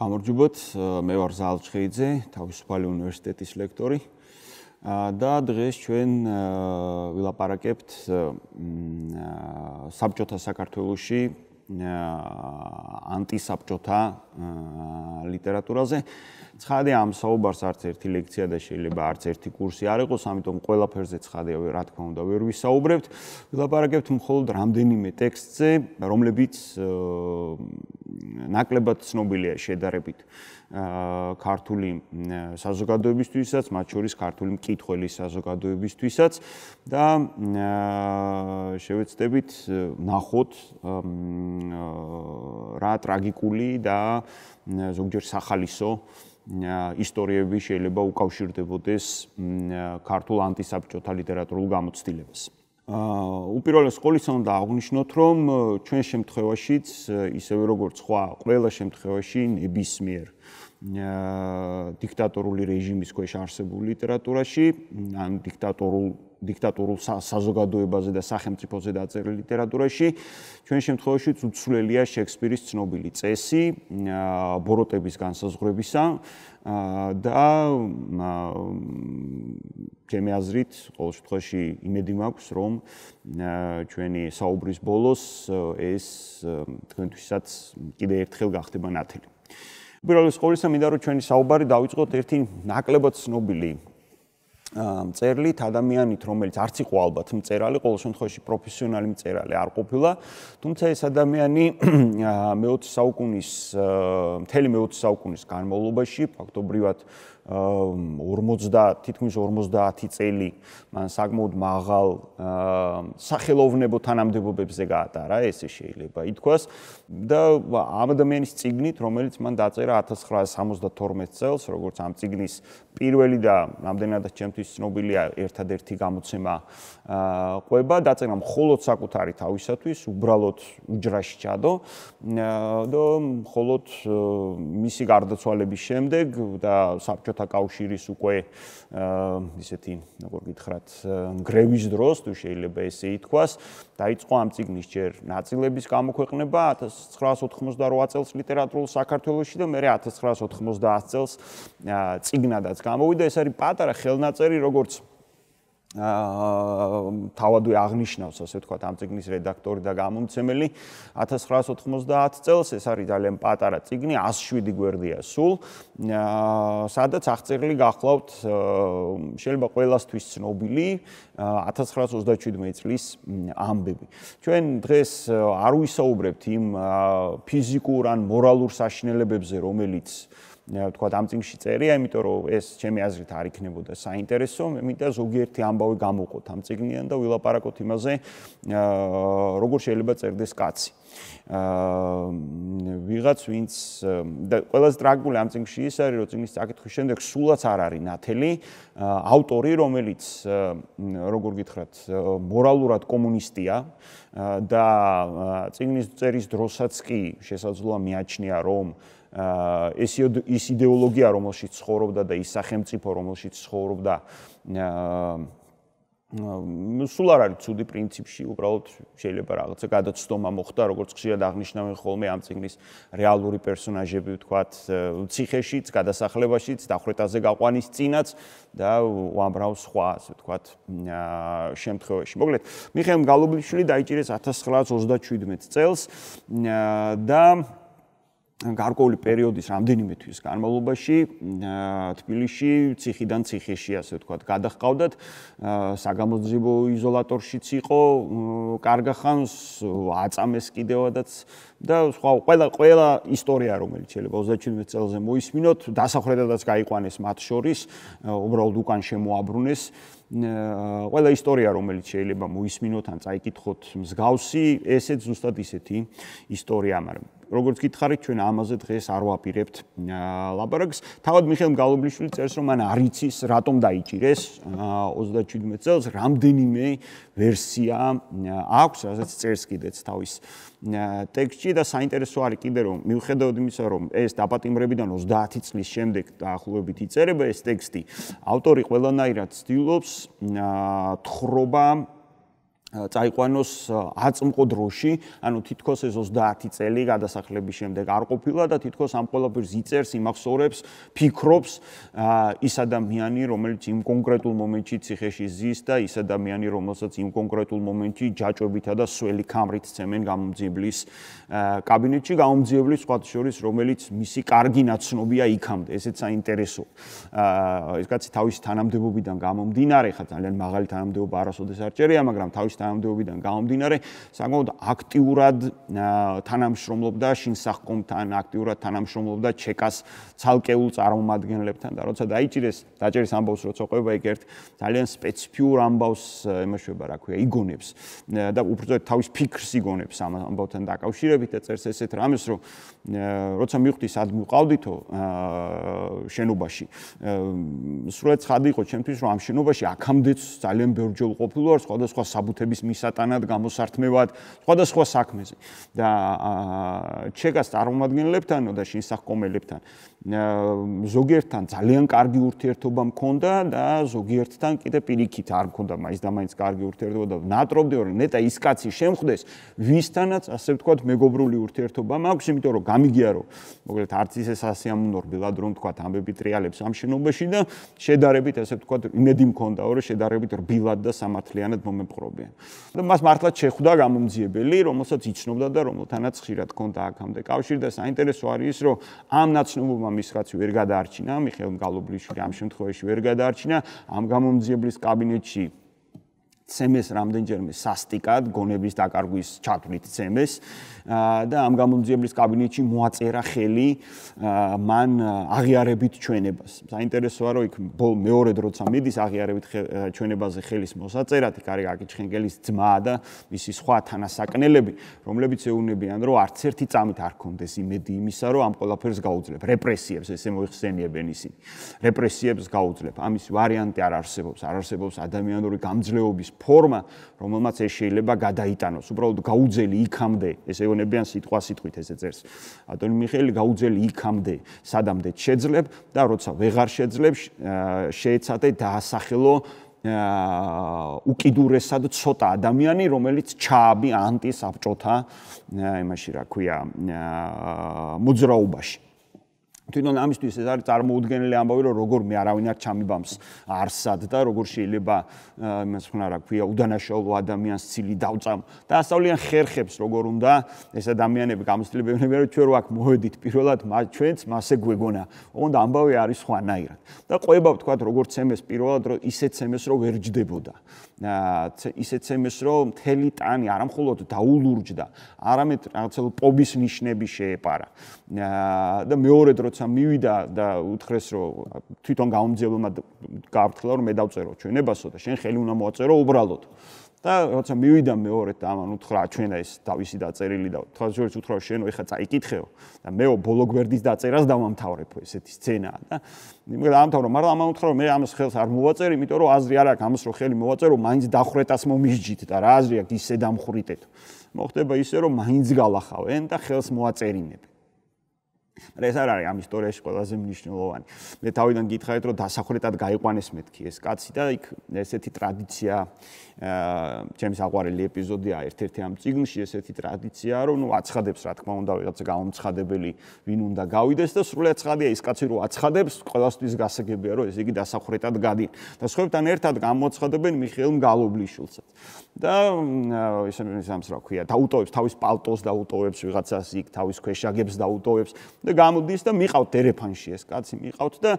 გამარჯობათ, მე ვარ ზალჩხეიძე, თავისუფალი უნივერსიტეტის ლექტორი. და დღეს ჩვენ ვილაპარაკებთ საბჭოთა საქართველოსში ანტისაბჭოთა ლიტერატურაზე. ცხადია ამ საუბარს არც ერთი ლექცია და შეიძლება არც ერთი კურსი არ იყოს, ამიტომ ყველაფერზე ცხადია, რა თქმა უნდა, ვერ ვისაუბრებთ. ვილაპარაკებთ მხოლოდ რამდენიმე ტექსტზე, რომლებიც ნაკლებად ცნობილია შედარებით ქართული საზოგადოებისთვისაც, მათ შორის ქართული მკითხველი საზოგადოებისთვისაც და შევეცდებით ნახოთ რა ტრაგიკული და ზოგჯერ სახალისო ისტორიები შეიძლება უკავშირდებოდეს ქართულ ანტისაბჭოთა ლიტერატურულ გამოცდილებას. აა უპირველეს ყოვლისა უნდა აღვნიშნოთ, რომ ჩვენ შემთხვევაშიც ისევე როგორც სხვა ყველა შემთხვევაში ნებისმიერ დიქტატორული რეჟიმის ქვეშ არსებულ ლიტერატურაში, ან დიქტატორულ დიქტატურულ საზოგადოებაზე და სახელმწიფოზე დაწერილ ლიტერატურაში, ჩვენ შემთხვევაშიც უცვლელია შექსპირის ცნობილი წესი ბოროტების განსაზღვრებისა, და ჩემი აზრით, ყოველ შემთხვევაში იმედი მაქვს, რომ ჩვენი საუბრის ბოლოს ეს თქვენთვისაც კიდე ერთხელ გახდება ნათელი. უბრალოდ ყოველსა მინდა რომ ჩვენი საუბარი დაიწყოთ ერთი ნაკლებად ცნობილი მწერლით ადამიანით, რომელიც არც იყო ალბათ მწერალი, ყოველ შემთხვევაში პროფესიონალი მწერალი არ ყოფილა, თუმცა ეს ადამიანი მე-20 საუკუნის მთელი მე-20 საუკუნის განმავლობაში ფაქტობრივად 50 თითქმის 50 წელი მან საკმაოდ მაღალ სახელოვნებო თანამდებობებზე გაატარა ეს შეიძლება ითქვას და ამ ადამიანის ციგნით რომელიც მან დაწერა 1972 წელს როგორც ამ ციგნის პირველი და ნამდვილადაც ჩემთვის ცნობილია ერთადერთი გამოცემა ყובה დაწერა მხოლოდ საკუთარი თავისათვის უბრალოდ უჯრაში ჩადო და მხოლოდ მისი გარდაცვალების შემდეგ და საბჭოთა მოსახლეთა კავშირის უკვე ისეთი, როგორ გითხრათ, გრევის დროს, თუ შეიძლება ესე ითქვას, დაიწყო ამ ციგნის ჯერ ნაწილების გამოქვეყნება 1988 წელს ლიტერატურულ საქართველოსში და მე 1990 წელს ციგნადაც გამოვიდა, ეს არის პატარა ხელნაწერი, როგორც აა თავადვე აღნიშნავს ასე ვთქვათ ამ ციგნის რედაქტორი და გამომცემელი 1990 წელს ეს არის ძალიან პატარა ციგნი 107 გვერდია სულ აა სადაც აღწერილი გახლავთ შეიძლება ყოველასთვის ცნობილი 1927 წლის ამბები ჩვენ დღეს არ ვისაუბრებთ იმ ფიზიკურ ან მორალურ საშინელებებზე რომელიც აა თქვა ამ წინგში წერია, იმიტომ რომ ეს ჩემი აზრით არ იქნებოდა საინტერესო, მე მინდა ზოგიერთი ამბავი გამოვყოთ ამ წიგნიდან და ვილაპარაკოთ იმაზე, როგორ შეიძლება წერდეს კაცი. ვიღაც ვინც და ყველაზე ტრაგული ამ წიგნში ის არის, რომ წიგნის წაკითხვის შემდეგ სულაც არ არის ნათელი ავტორი, რომელიც როგორ გითხრათ, მორალურად კომუნისტია და წიგნის წერის დროსაც კი შესაძლოა მიაჩნია, რომ ეს ის идеოლოგია, რომელშიც ცხოვრობდა და ის სახელმწიფო, რომელშიც ცხოვრობდა სულ არ არის ცუდი პრინციპში, უბრალოდ შეიძლება რაღაცა გადაცდომა მოხდა, როგორც ხშირად აღნიშნავენ ხოლმე ამ წიგნის რეალური პერსონაჟები, ვთქვათ, ციხეშიც, გადასახლებაშიც, დახვრეტაზე გაყვანის წინაც და უამრავ სხვა, ასე ვთქვათ, შემთხვევაში. მოკლედ, მიხეილ გალუბიშვილი დაიჭირეს 1937 წელს და გარკვეული პერიოდის რამდენიმე თვის განმავლობაში თბილისში ციხიდან ციხეში ასე ვთქვათ გადახყავდათ საგამოძიებო იზოლატორშიც იყო კარგახანს აწამეს კიდევადაც და სხვა ყველა ყველა ისტორია რომელიც შეიძლება 37 წელზე მოისმინოთ დასახრედადაც გაიყვანეს მათ შორის უბრალოდ უკან შემოაბრუნეს ყველა ისტორია რომელიც შეიძლება მოისმინოთ ან წაიკითხოთ მსგავსი ესე ზუსტად ისეთი ისტორია მაგრამ როგორც გითხარით ჩვენ ამაზე დღეს არ ვაპირებთ ლაბარაგს თავად მიხეილ გალობლიშვილი წერს რომ ან არიცის რატომ დაიჭირეს 37 წელს რამდენიმე ვერსია აქვს რასაც წერს კიდეც თავის ტექსტში და საინტერესო არის კიდე რომ მიუხედავად იმისა რომ ეს დაპატიმრებიდან 30 წლის შემდეგ დაახლოებით იწერება ეს ტექსტი ავტორი ყველანაირად ცდილობს თხრობა წაიყვანოს აწმყო დროში, ანუ თითქოს ეს 30 წელი გადასახლების შემდეგ არ ყოფილა და თითქოს ამ ყოლაფერს იწერს, იმახსოვრებს, ფიქრობს ის ადამიანი, რომელიც იმ კონკრეტულ მომენტში ციხეში ზის და ის ადამიანი, რომელსაც იმ კონკრეტულ მომენტში ჯაჭვებითა და სველი კამრით წემენ გამომძიებლის კაბინეტში გამომძიებლის სხვა შორის, რომელიც მისი კარგი ნაცნობია იქამდე, ესეც საინტერესო. ეს კაცი თავის თანამდებობიდან გამომდინარე ხა ძალიან მაღალი თანამდებობა არასოდეს არ ჭერია, მაგრამ თავის თანამდებობიდან გამომდინარე, საკმაოდ აქტიურად თანამშრომლობდა შინსახკომთან, აქტიურად თანამშრომლობდა ჩეკას ცალკეულ წარმომადგენლებთან და როცა დაიჭირეს დაჭერის ამბავს, როცა ყובה ეგ ერთ ძალიან სპეციფიურ ამბავს ემოშება, რა ქვია, იგონებს და უბრალოდ თავის ფიქრს იგონებს ამ ამბავთან დაკავშირებით და წერს ესეთ რამეს, რომ როცა მივხვდი სად მოყავდითო შენობაში სულეთ ხადი იყო ჩემთვის რომ ამ შენობაში აქამდეც ძალიან ბევრჯერ ყოფილვარ სხვადასხვა საბუთების მისატანად გამოსართმევად სხვადასხვა საქმეზე და ჩეკას წარმომადგენლებთან და შინსახკომელებთან ზოგიერთთან ძალიან კარგი ურთიერთობა მქონდა და ზოგიერთთან კიდე პირიქით არ მქონდა მაინც და მაინც კარგი ურთიერთობა და ნატრობდი რომ ნეტა ის კაცი შემხდეს ვისთანაც ასე ვთქვათ მეგობრული ურთიერთობა მაქვს იმიტომ რომ გამიგია რომ მოკლედ არც ისე სასიამოვნო რბილად რომ თქვა ამბები ტრიალებს ამ შენობაში და შედარებით ესე თქვა იმედი მქონდაო რომ შედარებით რბილად და სამართლიანად მომეპყრობიან და მას მართლაც შეხვდა გამომძიებელი რომელსაც იცნობდა და რომელთანაც ხშირად ჰქონდა აქამდე კავშირი და საინტერესო არის რომ ამ ნაცნობობა მის რაც ვერ გადაარჩინა მიხეილ გალობლიშვილი ამ შემთხვევაში ვერ გადაარჩინა ამ გამომძიებლის კაბინეტში ცემეს რამდენჯერმე სასტიკად გონების დაკარგვის ჩათვლით ცემეს და ამ გამომძიებლის კაბინეტში მოაწერა ხელი მან აღიარებით ჩვენებას. საინტერესოა რომ იქ მეორე დროცა მიდის აღიარებით ჩვენებაზე ხელის მოსაწერად იქ არის აკიჩხენგელის ძმა და მისი სხვა თანასაკნელები, რომლებიც ეუბნებიან რომ არც ერთი წამით არ კონდეს იმედი იმისა რომ ამ ყველაფერს გაუძლებ. რეპრესიებს ესე მოიხსენიებენ ისინი. რეპრესიებს გაუძლებ. ამის ვარიანტი არ არსებობს. არ არსებობს ადამიანური გამძლეობის ფორმა, რომელმაც ეს შეიძლება გადაიტანოს. უბრალოდ გაუძელი იქამდე, ესე იგონებიან სიტყვა სიტყვით ესე წერს. ატონი მიხელი გაუძელი იქამდე, სადამდე შეძლებ და როცა ვეღარ შეძლებ, შეეცადე დაასახელო უკიდურესად ცოტა ადამიანი, რომელიც ჩააბი ანტისაბჭოთა იმაში რა ქვია, მოძრაობაში. თვითონ ამისთვის ეს არის წარმოუდგენელი ამბავი, რომ როგორ მე არავინ არ ჩამიბამს არსად და როგორ შეიძლება იმას ხნა რა ქვია უდანაშაულო ადამიანს ცილი დავწამ და ასავლიან ხერხებს როგორ უნდა ეს ადამიანები გამოცდილებები მე რომ ჩვენ რო აქ მოვედით პირველად მას ჩვენც მასე გვეგონა. უნდა ამბავი არის ხვანაირად. და ყובה ვთქვა როგორც ემეს პირველად რომ ისეც ემეს რომ ვერ ჯდებოდა. ა ისეც ემეს რომ თელი ტანი არამხოლოდ დაულურჯდა, არამედ რაღაცა პობის ნიშნები შეეპარა. და მეორედ როცა მივიდა და უთხრეს რომ თვითონ გამძიებელმა გავთხლა რომ მე დავწერო ჩვენებასო და შენ ხელი უნდა მოაწერო უბრალოდ და როცა მივიდა მეორედ და ამან უთხრა ჩვენა ის თავისი დაწერილი და თვალშორის უთხრა შენო ეხა წაიკითხეო და მეო ბოლო გვერდის დაწერას დავამთავრებო ესეთი სცენაა და იმგვარად ამთავრო მაგრამ ამან უთხრა რომ მე ამას ხელს არ მოვაწერი იმიტომ რომ აზრი არ აქვს ამას რომ ხელი მოვაწერო მაინც დახრეტას მომიჯით და რა აზრი აქვს ისე დამხრიტეთ მოხდება ისე რომ მაინც გალახავენ და ხელს მოაწერინებენ მაგრამ ეს არ არის ამ ისტორიაში ყველაზე მნიშვნელოვანი. მე თავიდან გითხარით, რომ დასახურეთად გაიყვანეს მეთქი ეს კაცი და იქ ესეთი ტრადიცია აა ჩემს აყვარელი ეპიზოდია ერთ-ერთი ამ ციგნში ესეთი ტრადიცია, რომ ნუ აცხადებს რა თქმა უნდა ვიღაცა გამომცხადებელი ვინ უნდა გავიდეს და სრულიად ცხადია ის კაცი რომ აცხადებს, ყველასთვის გასაგებია რომ ეს იგი დასახურეთად გადი. და სხვებთან ერთად გამოცხადებენ მიხეილ მგალობლიშვილსაც. და ისე ამს რა ქვია დაუტოვებს თავის პალტოს დაუტოვებს ვიღაცას იქ თავის ქვეშაგებს დაუტოვებს და გამოდის და მიყავთ დერეფანში ეს კაცი მიყავთ და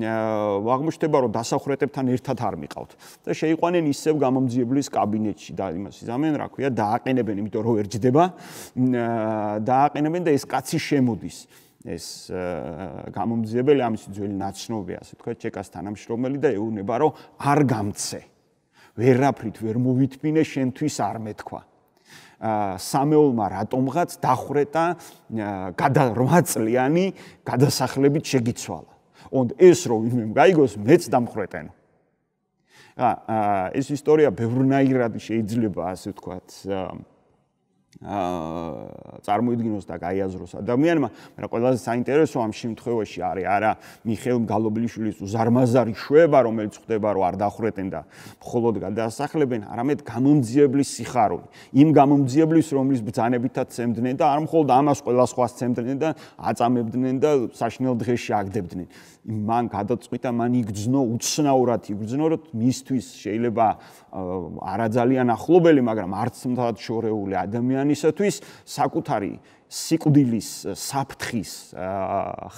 აღმოჩნდება რომ დასახრეტებთან ერთად არ მიყავთ და შეიყვანენ ისევ გამომძიებლის კაბინეტში და იმას იზამენ რა ქვია დააყენებენ იმიტომ რომ ვერ ჯდება დააყენებენ და ეს კაცი შემოდის ეს გამომძიებელი ამის ძველი ნაცნობია ასე თქვა ჩეკას თანამშრომელი და ეუბნება რომ არ გამწე ვერაფრით ვერ მოვითმინე შენთვის არ მეთქვა. ა სამეულმა რატომღაც დახრეტა გადა 8 წლიანი გადასახლებით შეგიცვალა. ოღონდ ეს რომ იმემ გაიგოს მეც დამხრეტენო. ა ეს ისტორია ბევრნაირად შეიძლება ასე ვთქვათ აა წარმოიდგინოს და გაიაზროს ადამიანმა, მაგრამ ყველაზე საინტერესო ამ შემთხვევაში არის არა მიხეილ გალობლიშვილის უზარმაზარი შვება, რომელიც ხდება, რომ არ დახურეთენ და მხოლოდ გადაასახლებენ, არამედ გამომძიებლის სიხარული. იმ გამომძიებლის, რომლის ბძანებითაც ცემდნენ და არ მხოლოდ ამას ყველა სხვას ცემდნენ და აწამებდნენ და საშნელ დღეში აგდებდნენ. მან გადაწყვიტა მან იგძნო უცნაურად იგძნო რომ მისთვის შეიძლება არა ძალიან ახლობელი მაგრამ არც თათ შორეული ადამიანისათვის საკუთარი სიკვდილის საფთხის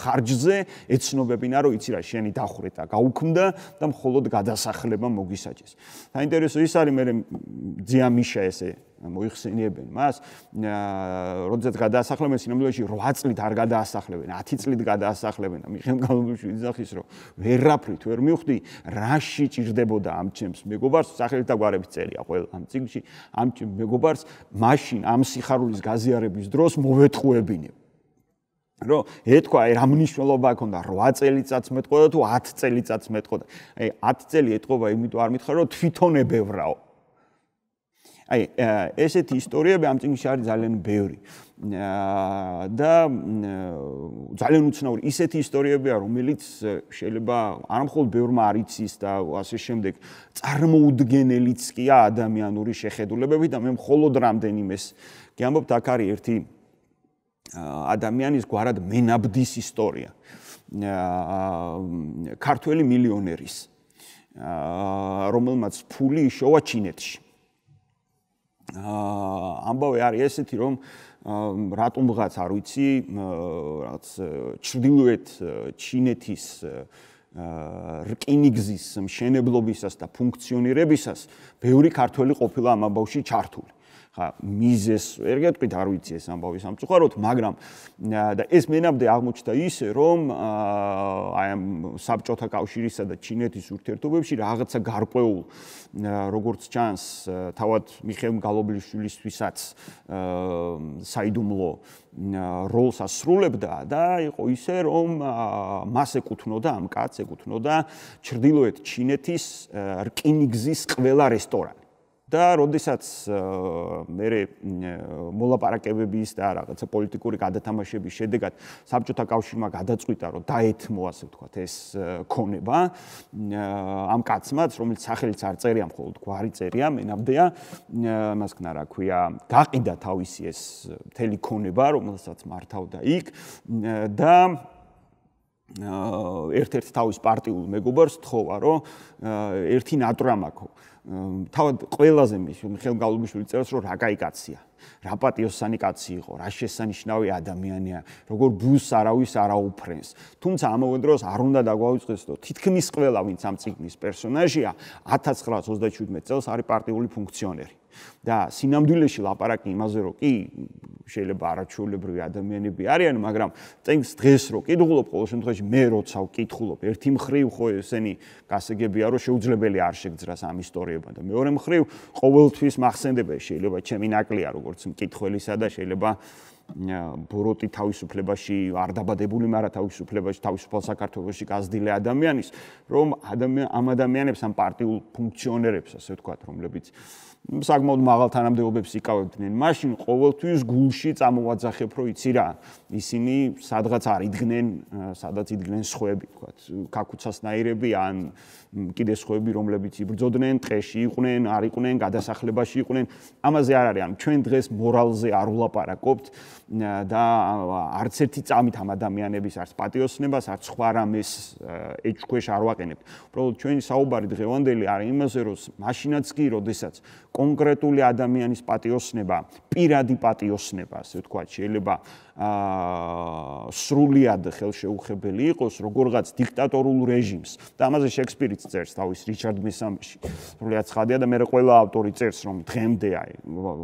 ხარჯზე ეცნობებინა რომ იცი რა შენი დახრეტა გაუქმდა და მხოლოდ გადასახლება მოგისაჭეს. საინტერესო ის არის მე ძია მიშა ესე მოიხსენიებენ მას როდესაც გადაასახლებენ სინამდვილეში 8 წლით არ გადაასახლებენ 10 წლით გადაასახლებენ და მიხემ გამომში ვიზახის რომ ვერაფრით ვერ მივხვდი რაში ჭირდებოდა ამ ჩემს მეგობარს სახელთა გვარები წერია ყველა ამ ციგში ამ ჩემ მეგობარს მაშინ ამ სიხარულის გაზიარების დროს მოვეთხუებინე რო ეთქვა აი რა მნიშვნელობა ქონდა 8 წელიწადს მეტყოდა თუ 10 წელიწადს მეტყოდა აი 10 წელი ეთყობა იმიტომ არ მითხარ რომ თვითონ ებევრაო აი ესეთი ისტორიები ამ წიგნში არის ძალიან ბევრი და ძალიან უცნაური ისეთი ისტორიებია რომელიც შეიძლება არამხოლოდ ბევრმა არ იცის და ასე შემდეგ წარმოუდგენელიც კია ადამიანური შეხედულებები და მე მხოლოდ რამდენიმეს გამბობთ აქ არის ერთი ადამიანის გვარად მენაბდის ისტორია ქართველი მილიონერის რომელმაც ფული შოვა ჩინეთში ამბავე არის ესეთი რომ რატომღაც არ ვიცი რაღაც ჩრდილოეთ ჩინეთის რკინიგზის მშენებლობისას და ფუნქციონირებისას ბევრი ქართველი ყოფილა ამ ამბავში ჩართული ხა მიზეს ვერ გეტყვით არ ვიცი ეს ამბავი სამწუხაროდ მაგრამ და ეს მენამდე აღმოჩნდა ისე რომ აი ამ საბჭოთა კავშირისა და ჩინეთის ურთიერთობებში რაღაცა გარკვეულ როგორც ჩანს თავად მიხეილ გალობლიშვილისთვისაც საიდუმლო როლს ასრულებდა და იყო ისე რომ მას ეკუთვნოდა ამ კაცს ეკუთვნოდა ჩრდილოეთ ჩინეთის რკინიგზის ყველა რესტორანი და როდესაც მე მოლაპარაკებების და რაღაცა პოლიტიკური გადათამაშების შედეგად საბჭოთა კავშირმა გადაწყვიტა რომ დაეთმო ასე ვთქვათ ეს ქონება ამ კაცმაც რომელიც სახელიც არ წერია მხოლოდ გვარი წერია მენამდეა მას ქნა რა ქვია გაყიდა თავისი ეს მთელი ქონება რომელსაც მართავდა იქ და ერთ-ერთ თავის პარტიულ მეგობარს თხოვა რომ ერთი ნატრამაკო თავად ყველაზე მის ხელგალუბიშვილი წერს რომ რა кай კაცია რა პატიოსანი კაცი იყო რა შესანიშნავი ადამიანია როგორ ბუს არავის არაუფრენს თუმცა ამავე დროს არ უნდა დაგვაუწყდეს რომ თითქმის ყველა ვინც ამ ციგნის პერსონაჟია 1937 წელს არის პარტიული ფუნქციონერი და სინამდვილეში ლაპარაკი იმაზე რომ კი შეიძლება არაჩვეულებრივი ადამიანები არიან, მაგრამ წინ დღეს რო კითხულობ ყოველ შემთხვევაში მე როცა ვკითხულობ ერთი მხრივ ხო ესენი გასაგებია რომ შეუძლებელი არ შეგძრას ამ ისტორიებმა და მეორე მხრივ ყოველთვის მახსენდება შეიძლება ჩემი ნაკლია როგორც მკითხველისა და შეიძლება ბუროტი თავისუფლებაში არ დაბადებული, მაგრამ თავისუფლებაში თავისუფალ საქართველოსში გაზრდილი ადამიანის, რომ ამ ადამიანებს ამ პარტიულ ფუნქციონერებს ასე ვთქვათ, რომლებიც საკმაოდ მაღალ თანამდებობებს იკავებდნენ. მაშინ ყოველთვის გულში წამოვაძახებ, რომ იცი რა, ისინი სადღაც არ იდგნენ, სადაც იდგნენ სხვები, თქვა, კაკუცასნაირები ან კიდე სხვები, რომლებიც იბრძოდნენ, ტყეში იყვნენ, არ იყვნენ, გადასახლებაში იყვნენ. ამაზე არ არის, ან ჩვენ დღეს მორალზე არ ვლაპარაკობთ და არც ერთი წამით ამ ადამიანების არც პატიოსნებას, არც სხვა რამის ეჭქვეშ არ ვაყენებთ. უბრალოდ ჩვენი საუბარი დღევანდელი არის იმაზე, რომ მაშინაც კი, როდესაც კონკრეტული ადამიანის პატიოსნება, პირადი პატიოსნება, ასე ვთქვათ, შეიძლება აა სრულიად ხელშეუხებელი იყოს როგორღაც დიქტატორულ რეჟიმს. და ამაზე შექსპირიც წერს თავის რიჩარდ მესამეში. სრულიად ცხადია და მე ყველა ავტორი წერს, რომ დღემდეა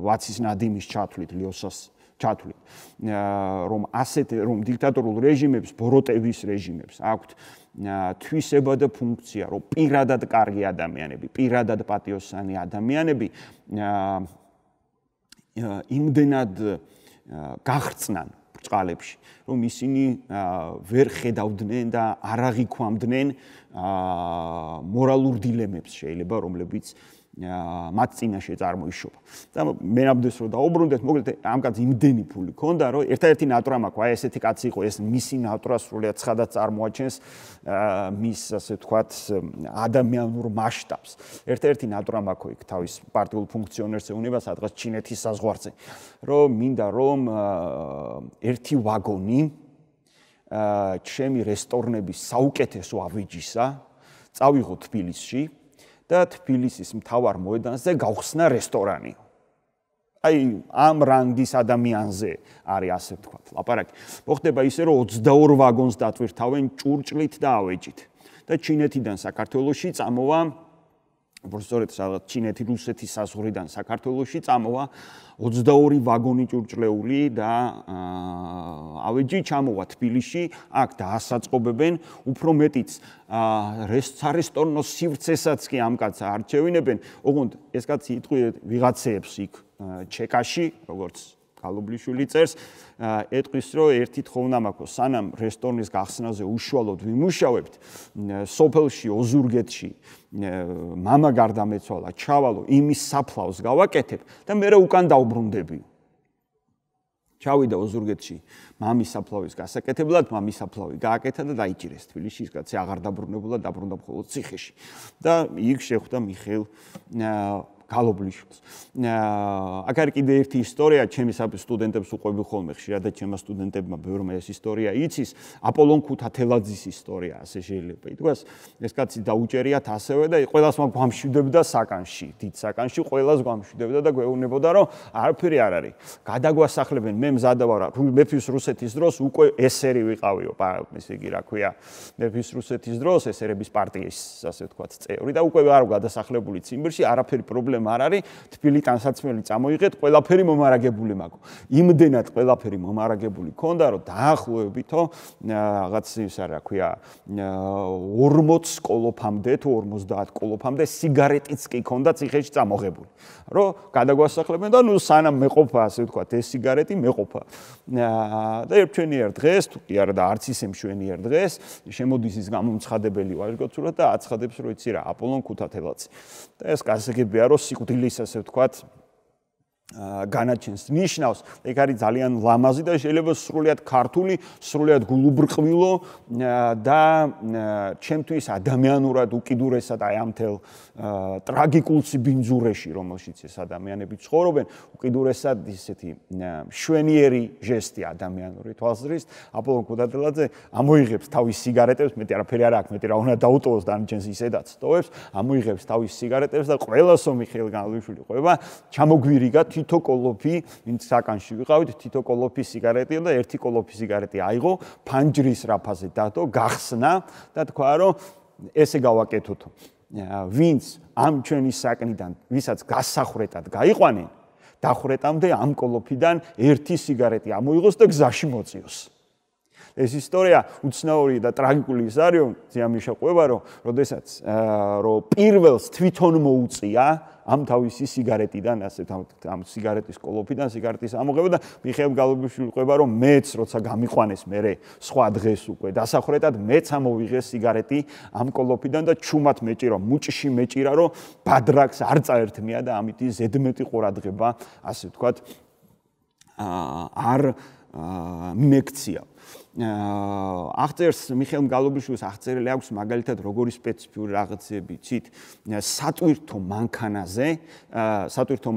ვაცის ნადიმის ჩათვლით ლიოსას ჩათვლით, რომ ასეთ რომ დიქტატორულ რეჟიმებს, ბოროტების რეჟიმებს აქვთ თვისება და ფუნქცია, რომ პირადად კარგი ადამიანები, პირადად პატიოსანი ადამიანები იმდენად გახრწნან წყალებში, რომ ისინი ვერ ხედავდნენ და არ აღიქوامდნენ მორალურ დილემებს შეიძლება, რომლებიც მათ წინაშე წარმოიშობა. და მე ნამდვილს რომ დაუბრუნდეთ, მოკლედ ამ კაცს იმდენი ფული ქონდა, რომ ერთადერთი ნატრა მაქვს, აი ესეთი კაცი იყო, ეს მისი ნატრა სრულიად ცხადად წარმოაჩენს მის ასე ვთქვათ ადამიანურ მასშტაბს. ერთადერთი ნატრა მაქვს იქ თავის პარტიულ ფუნქციონერზე უნება სადღაც ჩინეთის საზღვარზე, რომ მინდა რომ ერთი ვაგონი ჩემი რესტორნების საუკეთესო ავეჯისა წავიღო თბილისში და თბილისის მთავარ მოედანზე გავხსნა რესტორანი. აი ამ რანგის ადამიანზე არის ასე ვთქვათ ლაპარაკი. მოხდება ისე რომ 22 ვაგონს დაtwirთავენ ჭურჭლით და ავეჭით. და ჩინეთიდან საქართველოსი წამოვა უბრალოდ რაღაც ჩინეთი რუსეთის საზღვრიდან საქართველოსში წამოვა 22 ვაგონი ჭურჭლეული და ავეჯი ჩამოვა თბილისში აქ დაასაწყობებენ უფრო მეტიც რესტორნოს სივრცესაც კი ამკაცა არჩევინებენ ოღონდ ეს კაცი იტყვი ვიღაცეებს იქ ჩეკაში როგორც გალობლიშვილი წერს ეტყვის რომ ერთი თხოვნა მაქვს სანამ რესტორნის გახსნაზე უშუალოდ ვიმუშავებთ სოფელში ოზურგეთში мама გარდამეცვალა ჩავალო იმის საფლავს გავაკეთებ და მე რა უკან დაუბრუნდები ჩავიდა ოზურგეთში მამის საფლავის გასაკეთებლად მამის საფლავი გააკეთა და დაიჭირეს თბილისში ის კაცი აღარ დაბრუნებულა დაბრუნდა მხოლოდ ციხეში და იქ შეხვდა მიხეილ გალობლიშს. აა, აგარ კიდე ერთი ისტორია, ჩემი საბი სტუდენტებს უყვები ხოლმე ხშირად და ჩემს სტუდენტებმა ბევრმა ეს ისტორია იცის, აპოლონ ქუთათელაძის ისტორია, ასე შეიძლება ითქვას. ეს კაცი დაუჭერიათ ასევე და ყოველას მაგ გამშვიდებდა საკანში, დიდ საკანში ყოველას გამშვიდებდა და გვეუბნებოდა, რომ არაფერი არ არის. გადაგვასახლებენ მე მზადა ვარ, მეფის რუსეთის დროს უკვე ესერი ვიყავიო, ესე იგი, რა ქვია, მეფის რუსეთის დროს ესერების პარტიის, ასე ვთქვათ, წევრი და უკვე არ გადასახლებული ციმბირში, არაფერი პრობლემა პრობლემა არ არის, თბილი ტანსაცმელი წამოიღეთ, ყველაფერი მომარაგებული მაქვს. იმდენად ყველაფერი მომარაგებული ქონდა, რომ დაახლოებითო რაღაც ის არა, ქვია 40 კოლოფამდე თუ 50 კოლოფამდე სიგარეტიც კი ქონდა ციხეში წამოღებული. რომ გადაგვასახლებენ და ნუ სანამ მეყოფა, ასე ვთქვა, ეს სიგარეტი მეყოფა. და ერთ ჩვენიერ დღეს, თუ კი არა და არც ისე მშვენიერ დღეს, შემოდის ის გამომცხადებელი ვარ გოცურა და აცხადებს, რომ იცი რა, აპოლონ ქუთათელაც. და ეს გასაგებია, რომ სიკვდილის ასე ვთქვათ, განაჩენს ნიშნავს ეგ არის ძალიან ლამაზი და შეიძლება სრულიად ქართული, სრულიად გულუბრყვილო და ჩემთვის ადამიანურად უკიდურესად აი ამ თელ ტრაგიკულ სიბინძურეში რომელშიც ეს ადამიანები ცხოვრობენ უკიდურესად ისეთი შვენიერი ჟესტი ადამიანური თვალსაზრის აპოლონ კუდატელაძე ამოიღებს თავის სიგარეტებს მეტი არაფერი არ აქვს მეტი რა უნდა დაუტოვოს დანიჩენს ისედაც თოვებს ამოიღებს თავის სიგარეტებს და ყველასო მიხელ განლუშული ყובה ჩამოგვირიგა თითო კოლოფი საკანში ვიყავით თითო კოლოფი სიგარეტია და ერთი კოლოფი სიგარეტი აიღო ფანჯრის რაფაზე დადო გახსნა და თქვა რომ ესე გავაკეთოთ ვინც ამ ჩვენი საკნიდან ვისაც გასახრეტად გაიყვანენ დახრეტამდე ამ კოლოფიდან ერთი სიგარეტი ამოიღოს და გზაში მოწიოს ეს ისტორია უცნაური და ტრაგიკული ის არის რომ ზიამიშა ყובה რომ როდესაც რომ პირველს თვითონ მოუწია ამ თავისი სიგარეტიდან ასე ამ სიგარეტის კოლოფიდან სიგარეტის ამოღება და მიხეილ გალუბიშვილი ყובה რომ მეც როცა გამიყვანეს მე სხვა დღეს უკვე დასახრეთად მეც ამოვიღე სიგარეტი ამ კოლოფიდან და ჩუმად მეჭირო მუჭში მეჭირა რომ ბადრაკს არ წაერთმია და ამით ზედმეტი ყურადღება ასე ვთქვათ არ მექცია აა აღწერს მიხეილ გალობიშვილს აღწერილი აქვს მაგალითად როგორი სპეციფიური რაღაცები ცით სატვირთო მანქანაზე აა სატვირთო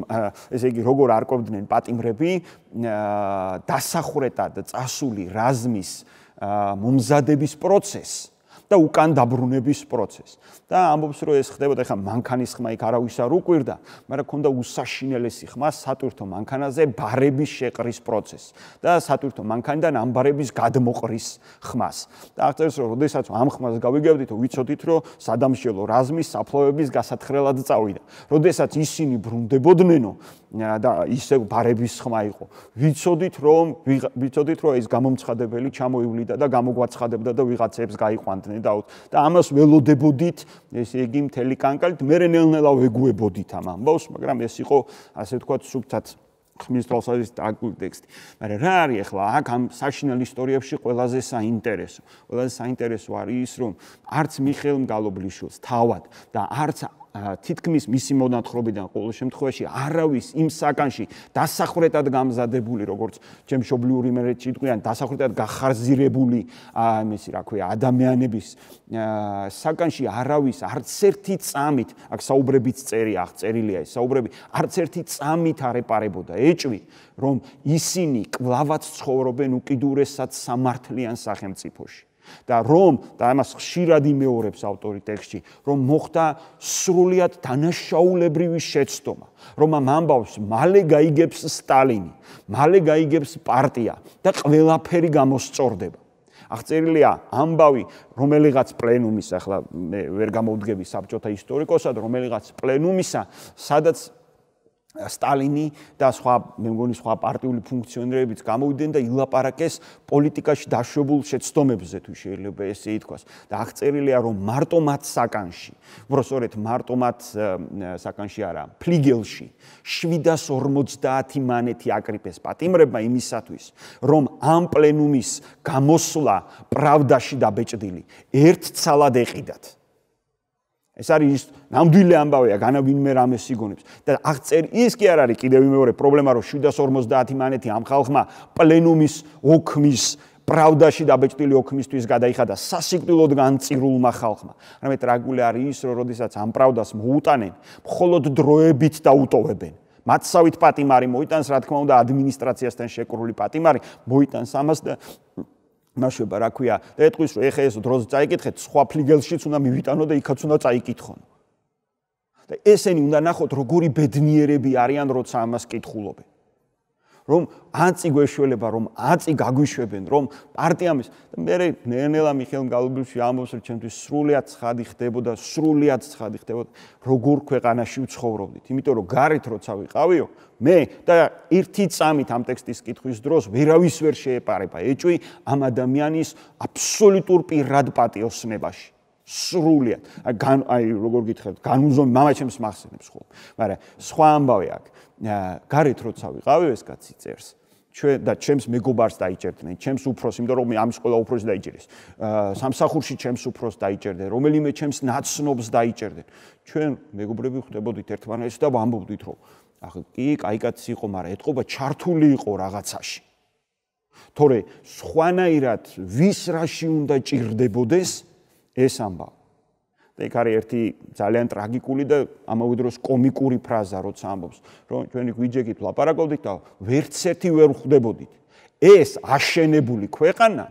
ესე იგი როგორ არკვევდნენ პატიმრები აა დასახურეთად წასული რაზმის აა მომზადების პროცესს და უკან დაბრუნების პროცესს. და ამბობს რომ ეს ხდებოდა ხა მანქანის ხმა იქ არავის არ უკვირდა, მაგრამ ქონდა უსაშინელესი ხმა სატვირთო მანქანაზე ბარების შეყრის პროცესს და სატვირთო მანქანიდან ამბარების გადმოყრის ხმას. და აღწერს რომ ოდესაც ამ ხმას გავიგებდით, ვიცოდით რომ სადამშელო რაზმის საფლავების გასათხრელად წავიდა. ოდესაც ისინი ბრუნდებოდნენო და ისე ბარების ხმა იყო. ვიცოდით რომ ვიცოდით რომ ეს გამომცხადებელი ჩამოივლიდა და გამოგვაცხადებდა და ვიღაცებს გაიყვანდნენ. გადავიდაოთ და ამას ველოდებოდით, ეს იგი მთელი კანკალით, მე რენელნელა ვეგუებოდით ამ ამბავს, მაგრამ ეს იყო ასე ვთქვათ, სუბთაც ხმის თვალსაზრის ტექსტი. მაგრამ რა არის ახლა აქ ამ საშინელ ისტორიებში ყველაზე საინტერესო? ყველაზე საინტერესო არის ის, რომ არც მიხელ მგალობლიშვილს თავად და არც თითქმის მისი მონათხრობიდან ყოველ შემთხვევაში არავის იმ საგანში დასახვრეტად გამზადებული როგორც ჩემ შობლიურ იმერეთში თქვიან დასახვრეტად გახარზირებული ამისი რა ქვია ადამიანების საგანში არავის არცერთი წამით აქ საუბრებიც წერია აღ წერილია ეს საუბრები არცერთი წამით არეპარებოდა ეჭვი რომ ისინი კლავაც ცხოვრობენ უკიდურესად სამართლიან სახელმწიფოში და რომ და ამას ხშირად იმეორებს ავტორი ტექსტში, რომ მოხდა სრულიად დანაშაულებრივი შეცდომა, რომ ამ ამბავს მალე გაიგებს სტალინი, მალე გაიგებს პარტია და ყველაფერი გამოსწორდება. აღწერილია ამბავი, რომელიღაც პლენუმის, ახლა მე ვერ გამოვდგები საბჭოთა ისტორიკოსად, რომელიღაც პლენუმისა, სადაც სტალინი და სხვა მე მგონი სხვა პარტიული ფუნქციონერებიც გამოვიდნენ და ილაპარაკეს პოლიტიკაში დაშვებულ შეცდომებზე თუ შეიძლება ესე ითქვას და აღწერილია რომ მარტო მათ საკანში უბრალოდ მარტო მათ საკანში არა ფლიგელში 750 მანეთი აკრიფეს პატიმრებმა იმისათვის რომ ამ პლენუმის გამოსვლა პრავდაში დაბეჭდილი ერთ ცალად ეყიდათ ეს არის ნამდვილი ამბავია, განა ვინმე რამეს იგონებს და აღწერ ის კი არ არის კიდევ მეორე პრობლემა, რომ 750 მანეთი ამ ხალხმა პლენუმის ოქმის правдаში დაბეჭდილი ოქმისთვის გადაიხადა სასიკვდილოდ განწირულმა ხალხმა. რამე ტრაგული არის ის, რომ როდესაც ამ პრავდას მოუტანენ, მხოლოდ დროებით დაუტოვებენ. მათსავით პატიმარი მოიტანს, რა თქმა უნდა, ადმინისტრაციასთან შეკრული პატიმარი მოიტანს ამას და ნაშובה, რა ქვია, და ეტყვის, რომ ეხა ეს დროზე წაიკითხეთ, სხვა ფლიგელშიც უნდა მივიტანო და იქაც უნდა წაიკითხონ. და ესენი უნდა ნახოთ როგორი ბედნიერები არიან როცა ამას კითხულობენ რომ აწი გვეშველება რომ აწი გაგვიშვებენ რომ პარტიამის და მე ნენელა მიხელ გალუბიშვი ამბობს რომ ჩემთვის სრულიად ცხადი ხდებოდა სრულიად ცხადი ხდებოდა როგორ ქვეყანაში უცხოვრობდით იმიტომ რომ გარეთ როცა ვიყავიო მე და ერთი წამით ამ ტექსტის კითხვის დროს ვერავის ვერ შეეპარება ეჭვი ამ ადამიანის აბსოლუტურ პირად პატიოსნებაში სრულად. აი აი როგორ გითხრათ, განუზომ მამაჩემს მახსენებს ხო. მაგრამ სხვა ამბავი აქვს. გარეთ როცა ვიყავი ეს კაცი წერს. ჩვენ და ჩემს მეგობარს დაიჭერდნენ, ჩემს უფროსს, იმიტომ რომ ამის ყველა უფროსი დაიჭერეს. სამსახურში ჩემს უფროსს დაიჭერდნენ, რომელიმე ჩემს ნაცნობს დაიჭერდნენ. ჩვენ მეგობრები ხდებოდით ერთმანეთს და ვამბობდით რომ ახ კი, კაი კაცი იყო, მაგრამ ეთყობა ჩართული იყო რაღაცაში. თორე სხვანაირად ვის რაში უნდა ჭირდებოდეს? ეს ამბავი. და იქ არის ერთი ძალიან ტრაგიკული და ამავე დროს კომიკური ფრაზა, როცა ამბობს, რომ ჩვენი გვიჯეკით ლაპარაკობდით და ვერცერთი ვერ ხვდებოდით. ეს აშენებული ქვეყანა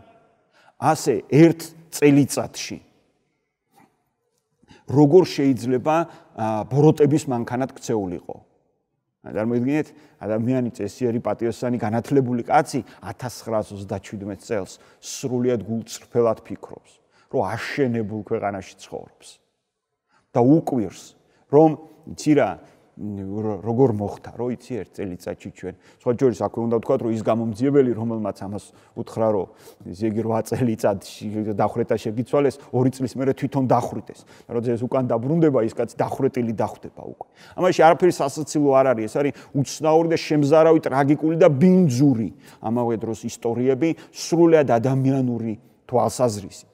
ასე ერთ წელიწადში როგორ შეიძლება ბოროტების მანქანად ქცეულიყო? წარმოიდგინეთ, ადამიანი წესიერი პატიოსანი განათლებული კაცი 1927 წელს სრულიად გულწრფელად ფიქრობს. რომ აშენებულ ქვეყანაში ცხოვრობს და უკვირს რომ იცი რა როგორ მოხდა რომ იცი ერთ წელიწადში ჩვენ სხვა ჯერ საქმე უნდა ვთქვა რომ ის გამომძიებელი რომელმაც ამას უთხრა რომ ზეგი 8 წელიწადში დახრეტა შეგიცვალეს 2 წლის მერე თვითონ დახრეტეს და როდესაც ეს უკან დაბრუნდება ის კაც დახრეტილი დახვდება უკვე ამაში არაფერი სასაცილო არ არის ეს არის უცნაური და შემზარავი ტრაგიკული და ბინძური ამავე დროს ისტორიები სრულად ადამიანური თვალსაზრისით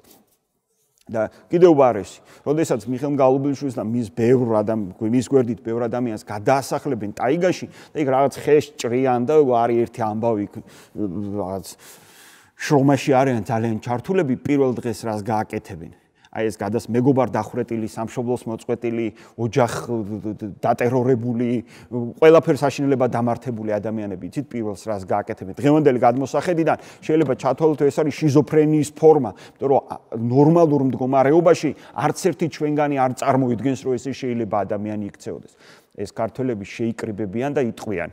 და კიდევ უბარესი, როდესაც მიხელ გალუბიშვილს და მის ბევრ ადამ მის გვერდით ბევრ ადამიანს გადაასახლებენ ტაიგაში, და იქ რაღაც ხეს ჭრიან და არი ერთი ამბავი რაღაც შრომაში არიან ძალიან ჩართულები პირველ დღეს რას გააკეთებენ. აი ეს გადას მეგობარ დახვრეტილი, სამშობლოს მოწყვეტილი, ოჯახ დატერორებული, ყველაფერს საშინელება დამართებული ადამიანები, იცით პირველს რას გააკეთებენ. დღევანდელი გადმოსახედიდან შეიძლება ჩათვალოთ ეს არის შიზოფრენიის ფორმა, იმიტომ რომ ნორმალურ მდგომარეობაში არც ერთი ჩვენგანი არ წარმოიდგენს, რომ ესე შეიძლება ადამიანი იქცეოდეს. ეს ქართველები შეიკრიბებიან და იტყვიან,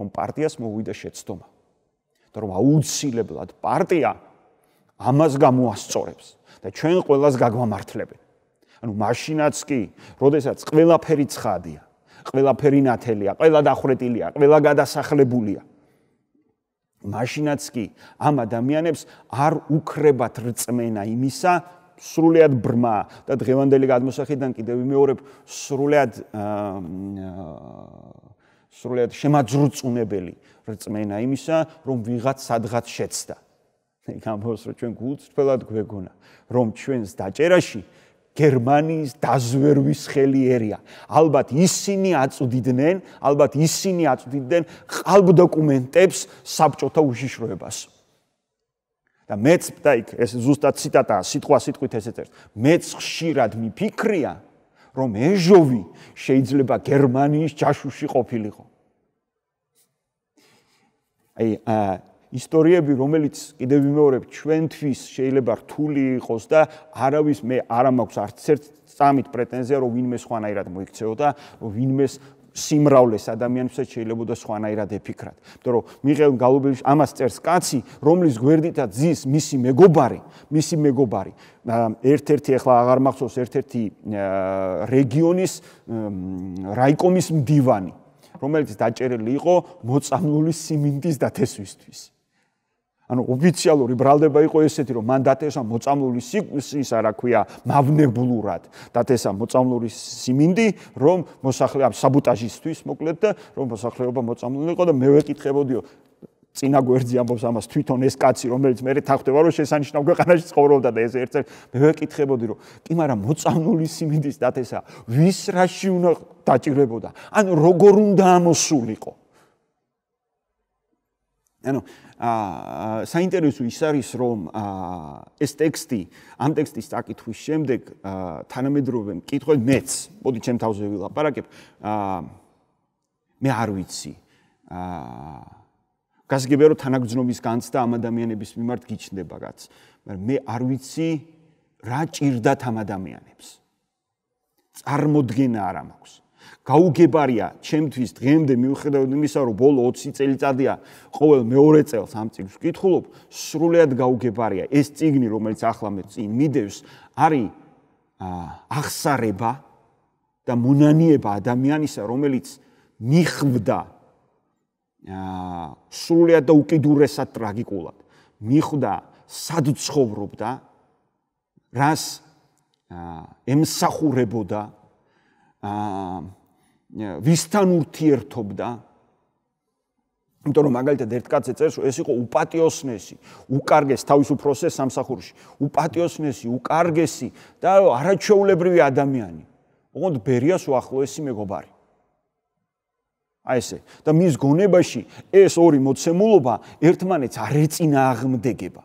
რომ პარტიას მოუვიდა შეცდომა. იმიტომ რომ აუცილებლად პარტია ამას გამოასწორებს. და ჩვენ ყოველას გაგვამართლებენ. ანუ მაშინაც კი, როდესაც ყველაფერი ცხადია, ყველაფერი ნათელია, ყველა დახრეტილია, ყველა გადასახლებულია. მაშინაც კი ამ ადამიანებს არ უქრებათ რწმენა იმისა, სრულიად ბრმა და დღევანდელი გადმოსახედიდან კიდევ მეორებ სრულიად სრულიად შემაძრწუნებელი რწმენა იმისა, რომ ვიღაც სადღაც შეცდა. იქ ამბობს რომ ჩვენ გულწრფელად გვეგონა რომ ჩვენს დაჭერაში გერმანიის დაზვერვის ხელი ერია. ალბათ ისინი აწვდიდნენ, ალბათ ისინი აწვდიდნენ ყალბ დოკუმენტებს საბჭოთა უშიშროებას. და მეც და იქ ეს ზუსტად ციტატაა, სიტყვა სიტყვით ეს ეწერს. მეც ხშირად მიფიქრია, რომ ეჟოვი შეიძლება გერმანიის ჯაშუში ყოფილიყო. აი აა ისტორიები, რომელიც კიდევ ვიმეორებთ, ჩვენთვის შეიძლება რთული იყოს და არავის მე არ მაქვს არცერთ წამით პრეტენზია, რომ ვინმე სხვანაირად მოიქცეოდა, ვინმე სიმრავლეს ადამიანებსაც შეიძლება და სხვანაირად ეფიქრათ. იმიტომ რომ მიღელ გალუბელი ამას წერს კაცი, რომლის გვერდითაც ზის მისი მეგობარი, მისი მეგობარი. ერთ-ერთი ახლა აღარ მახსოვს ერთ-ერთი რეგიონის რაიკომის მდივანი, რომელიც დაჭერილი იყო მოწამლული სიმინდის დათესვისთვის. ანუ ოფიციალური ბრალდება იყო ესეთი, რომ მან დათესა მოწამლული სიკვდილის არა ქვია მავნებულურად, დათესა მოწამლური სიმინდი, რომ მოსახლე ამ საბუტაჟისთვის მოკლედ და რომ მოსახლეობა მოწამლულიყო და მე ვეკითხებოდიო წინა გვერდზე ამბობს ამას თვითონ ეს კაცი, რომელიც მე თან ხვდება, რომ შესანიშნავ ქვეყანაში ცხოვრობდა და ეს ერთ-ერთ მე ვეკითხებოდი, რომ კი მაგრამ მოწამლული სიმინდის დათესა ვის რაში უნდა დაჭიროებოდა? ანუ როგორ უნდა ამოსულიყო? ანუ აა საინტერესო ის არის რომ აა ეს ტექსტი ამ ტექსტის დაკითხვის შემდეგ აა თანამედროვე მკითხვე მეც მოდი ჩემ თავზე ვილაპარაკებ აა მე არ ვიცი აა გასგებია რომ თანაგზნობის განცდა ამ ადამიანების მიმართ გიჩნდება კაც მაგრამ მე არ ვიცი რა ჭირდა თამ ადამიანებს წარმოდგენა არ მაქვს გაუგებარია ჩემთვის დღემდე მიუხედავად იმისა, რომ ბოლო 20 წელიწადია ყოველ მეორე წელს ამ ციგნს ვკითხულობ, სრულიად გაუგებარია ეს ციგნი, რომელიც ახლა მე წინ მიდევს, არის აღსარება და მონანიება ადამიანისა, რომელიც მიხვდა სრულიად და უკიდურესად ტრაგიკულად. მიხვდა, სად ცხოვრობდა, რას ემსახურებოდა აა ვისთან ურთიერთობდა? იმიტომ რომ მაგალითად ერთ კაცზე წერს, ეს იყო უპატიოსნესი, უკარგეს თავის უფროსეს სამსახურში, უპატიოსნესი, უკარგესი და არაჩვეულებრივი ადამიანი. ოღონდ ბერიას უახლოესი მეგობარი. აი ესე, და მის გონებაში ეს ორი მოცემულობა ერთმანეთს არ ეწინააღმდეგება.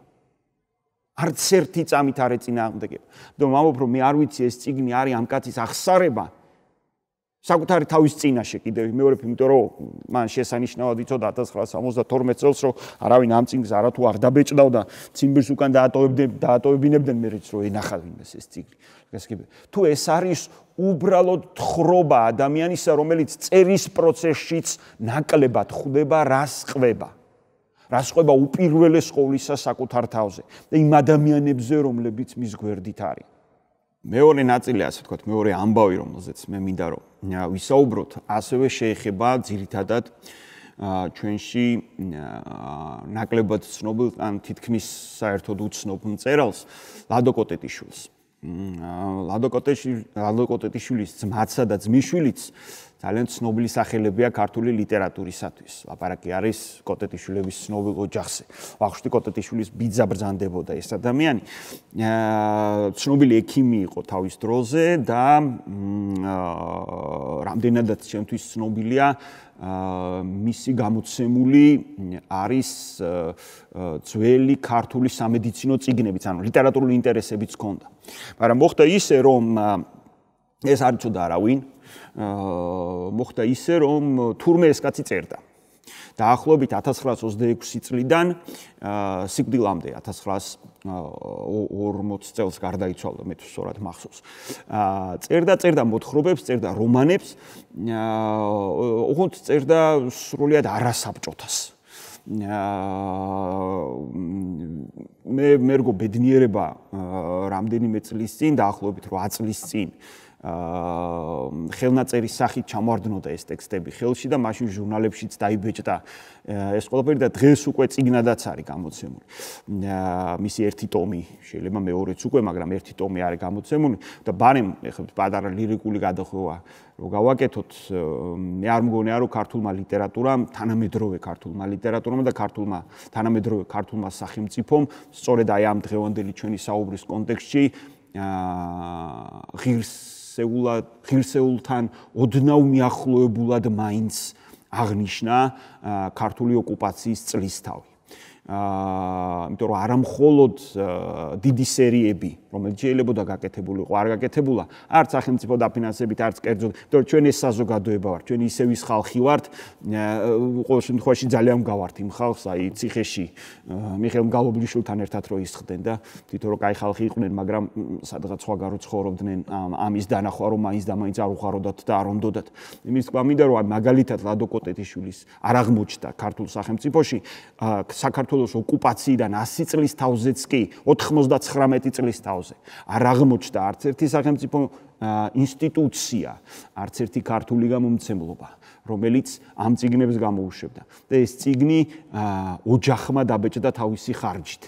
არც ერთი წამით არ ეწინააღმდეგება. მე მამო, რომ მე არ ვიცი ეს ციგნი არის ამ კაცის აღსარება, საკუთარი თავის წინაშე კიდევ მეორეფი, იმიტომ რომ მან შესანიშნავად იცოდა 1972 წელს, რომ არავინ ამ წიგნს არათუ აღდაბეჭდავდა, ციმბირს უკან დაატოვებდნენ, დაატოვებინებდნენ მერიც რომ ენახავენ ეს ეს წიგნი. გასაგები. თუ ეს არის უბრალოდ თხრობა ადამიანისა, რომელიც წერის პროცესშიც ნაკლებად ხვდება, რას ყვება. რას ყვება უპირველეს ყოვლისა საკუთარ თავზე და იმ ადამიანებზე, რომლებიც მის გვერდით არის. მეორე ნაწილი ასე ვთქვათ, მეორე ამბავი, რომელზეც მე მინდა რომ ვისაუბროთ, ასევე შეიძლება ძირითადად ჩვენში ნაკლებად ცნობილ ან თითქმის საერთოდ უცნობ მწერალს ლადოკოტეტიშვილს. ლადოკოტეტიშვილის ძმაცა და ძმიშვილიც ძალიან ცნობილი სახელებია ქართული ლიტერატურისათვის. ლაპარაკი არის კოტეტიშვილების ცნობილ ოჯახზე. ვახშტი კოტეტიშვილის ბიძა ბრძანდებოდა ეს ადამიანი. აა ცნობილი ექიმი იყო თავის დროზე და აა რამდენადაც ჩვენთვის ცნობილია აა მისი გამოცემული არის ძველი ქართული სამედიცინო წიგნებიც, ანუ ლიტერატურული ინტერესებიც ჰქონდა. მაგრამ მოხდა ისე რომ ეს არ ჩუდა რა ვინ მოხდა ისე, რომ თურმე ეს კაცი წერდა. დაახლოებით 1926 წლიდან სიკვდილამდე 1940 წელს გარდაიცვალა მე თვითონ მახსოვს. წერდა, წერდა მოთხრობებს, წერდა რომანებს, ოღონდ წერდა სრულიად არასაბჭოთას. მე მერგო ბედნიერება რამდენიმე წლის წინ დაახლოებით 8 წლის წინ აა ხელნაწერის სახით ჩამოარდნოდა ეს ტექსტები ხელში და მაშინ ჟურნალებშიც დაიბეჭდა ეს ყველაფერი და დღეს უკვე წიგნადაც არის გამოცემული. აა მისი ერთი ტომი, შეიძლება მეორეც უკვე, მაგრამ ერთი ტომი არის გამოცემული და ბარემ ეხლა პატარა ლირიკული გადახვევა რო გავაკეთოთ, მე არ მგონია რომ ქართულმა ლიტერატურამ, თანამედროვე ქართულმა ლიტერატურამ და ქართულმა თანამედროვე ქართულმა სახელმწიფომ სწორედ აი ამ დღევანდელი ჩვენი საუბრის კონტექსტში აა ღირს სეულა ღირსეულთან ოდნავ მიახლოებულად მაინც აღნიშნა ქართული ოკუპაციის წლის თავი. აა იმიტომ რომ არამხოლოდ დიდი სერიები რომელიც შეიძლება და გაკეთებულიყო არ გაკეთებულა არც სახელმწიფო დაფინანსებით არც კერძო იმიტომ რომ ჩვენ ეს საზოგადოება ვართ ჩვენ ისე ვის ხალხი ვართ ყოველ შემთხვევაში ძალიან გავართ იმ ხალხს აი ციხეში მიხეილ მგალობლიშვილთან ერთად რო ისხდნენ და თვითონ რო кай ხალხი იყვნენ მაგრამ სადღაც სხვა გარო ცხოვრობდნენ ამის დანახვა რომ მაინც და მაინც არ უხაროდათ და არ უნდოდათ იმის გამინდა რომ მაგალითად ლადო კოტეთიშვილის არ აღმოჩნდა ქართულ სახელმწიფოში საქართველოს საქართველოს ოკუპაციიდან 100 წლის თავზეც კი 99 წლის თავზე არ აღმოჩნდა არც ერთი სახელმწიფო ინსტიტუცია, არც ერთი ქართული გამომცემლობა, რომელიც ამ ციგნებს გამოუშვებდა. და ეს ციგნი ოჯახმა დაბეჭდა თავისი ხარჯით.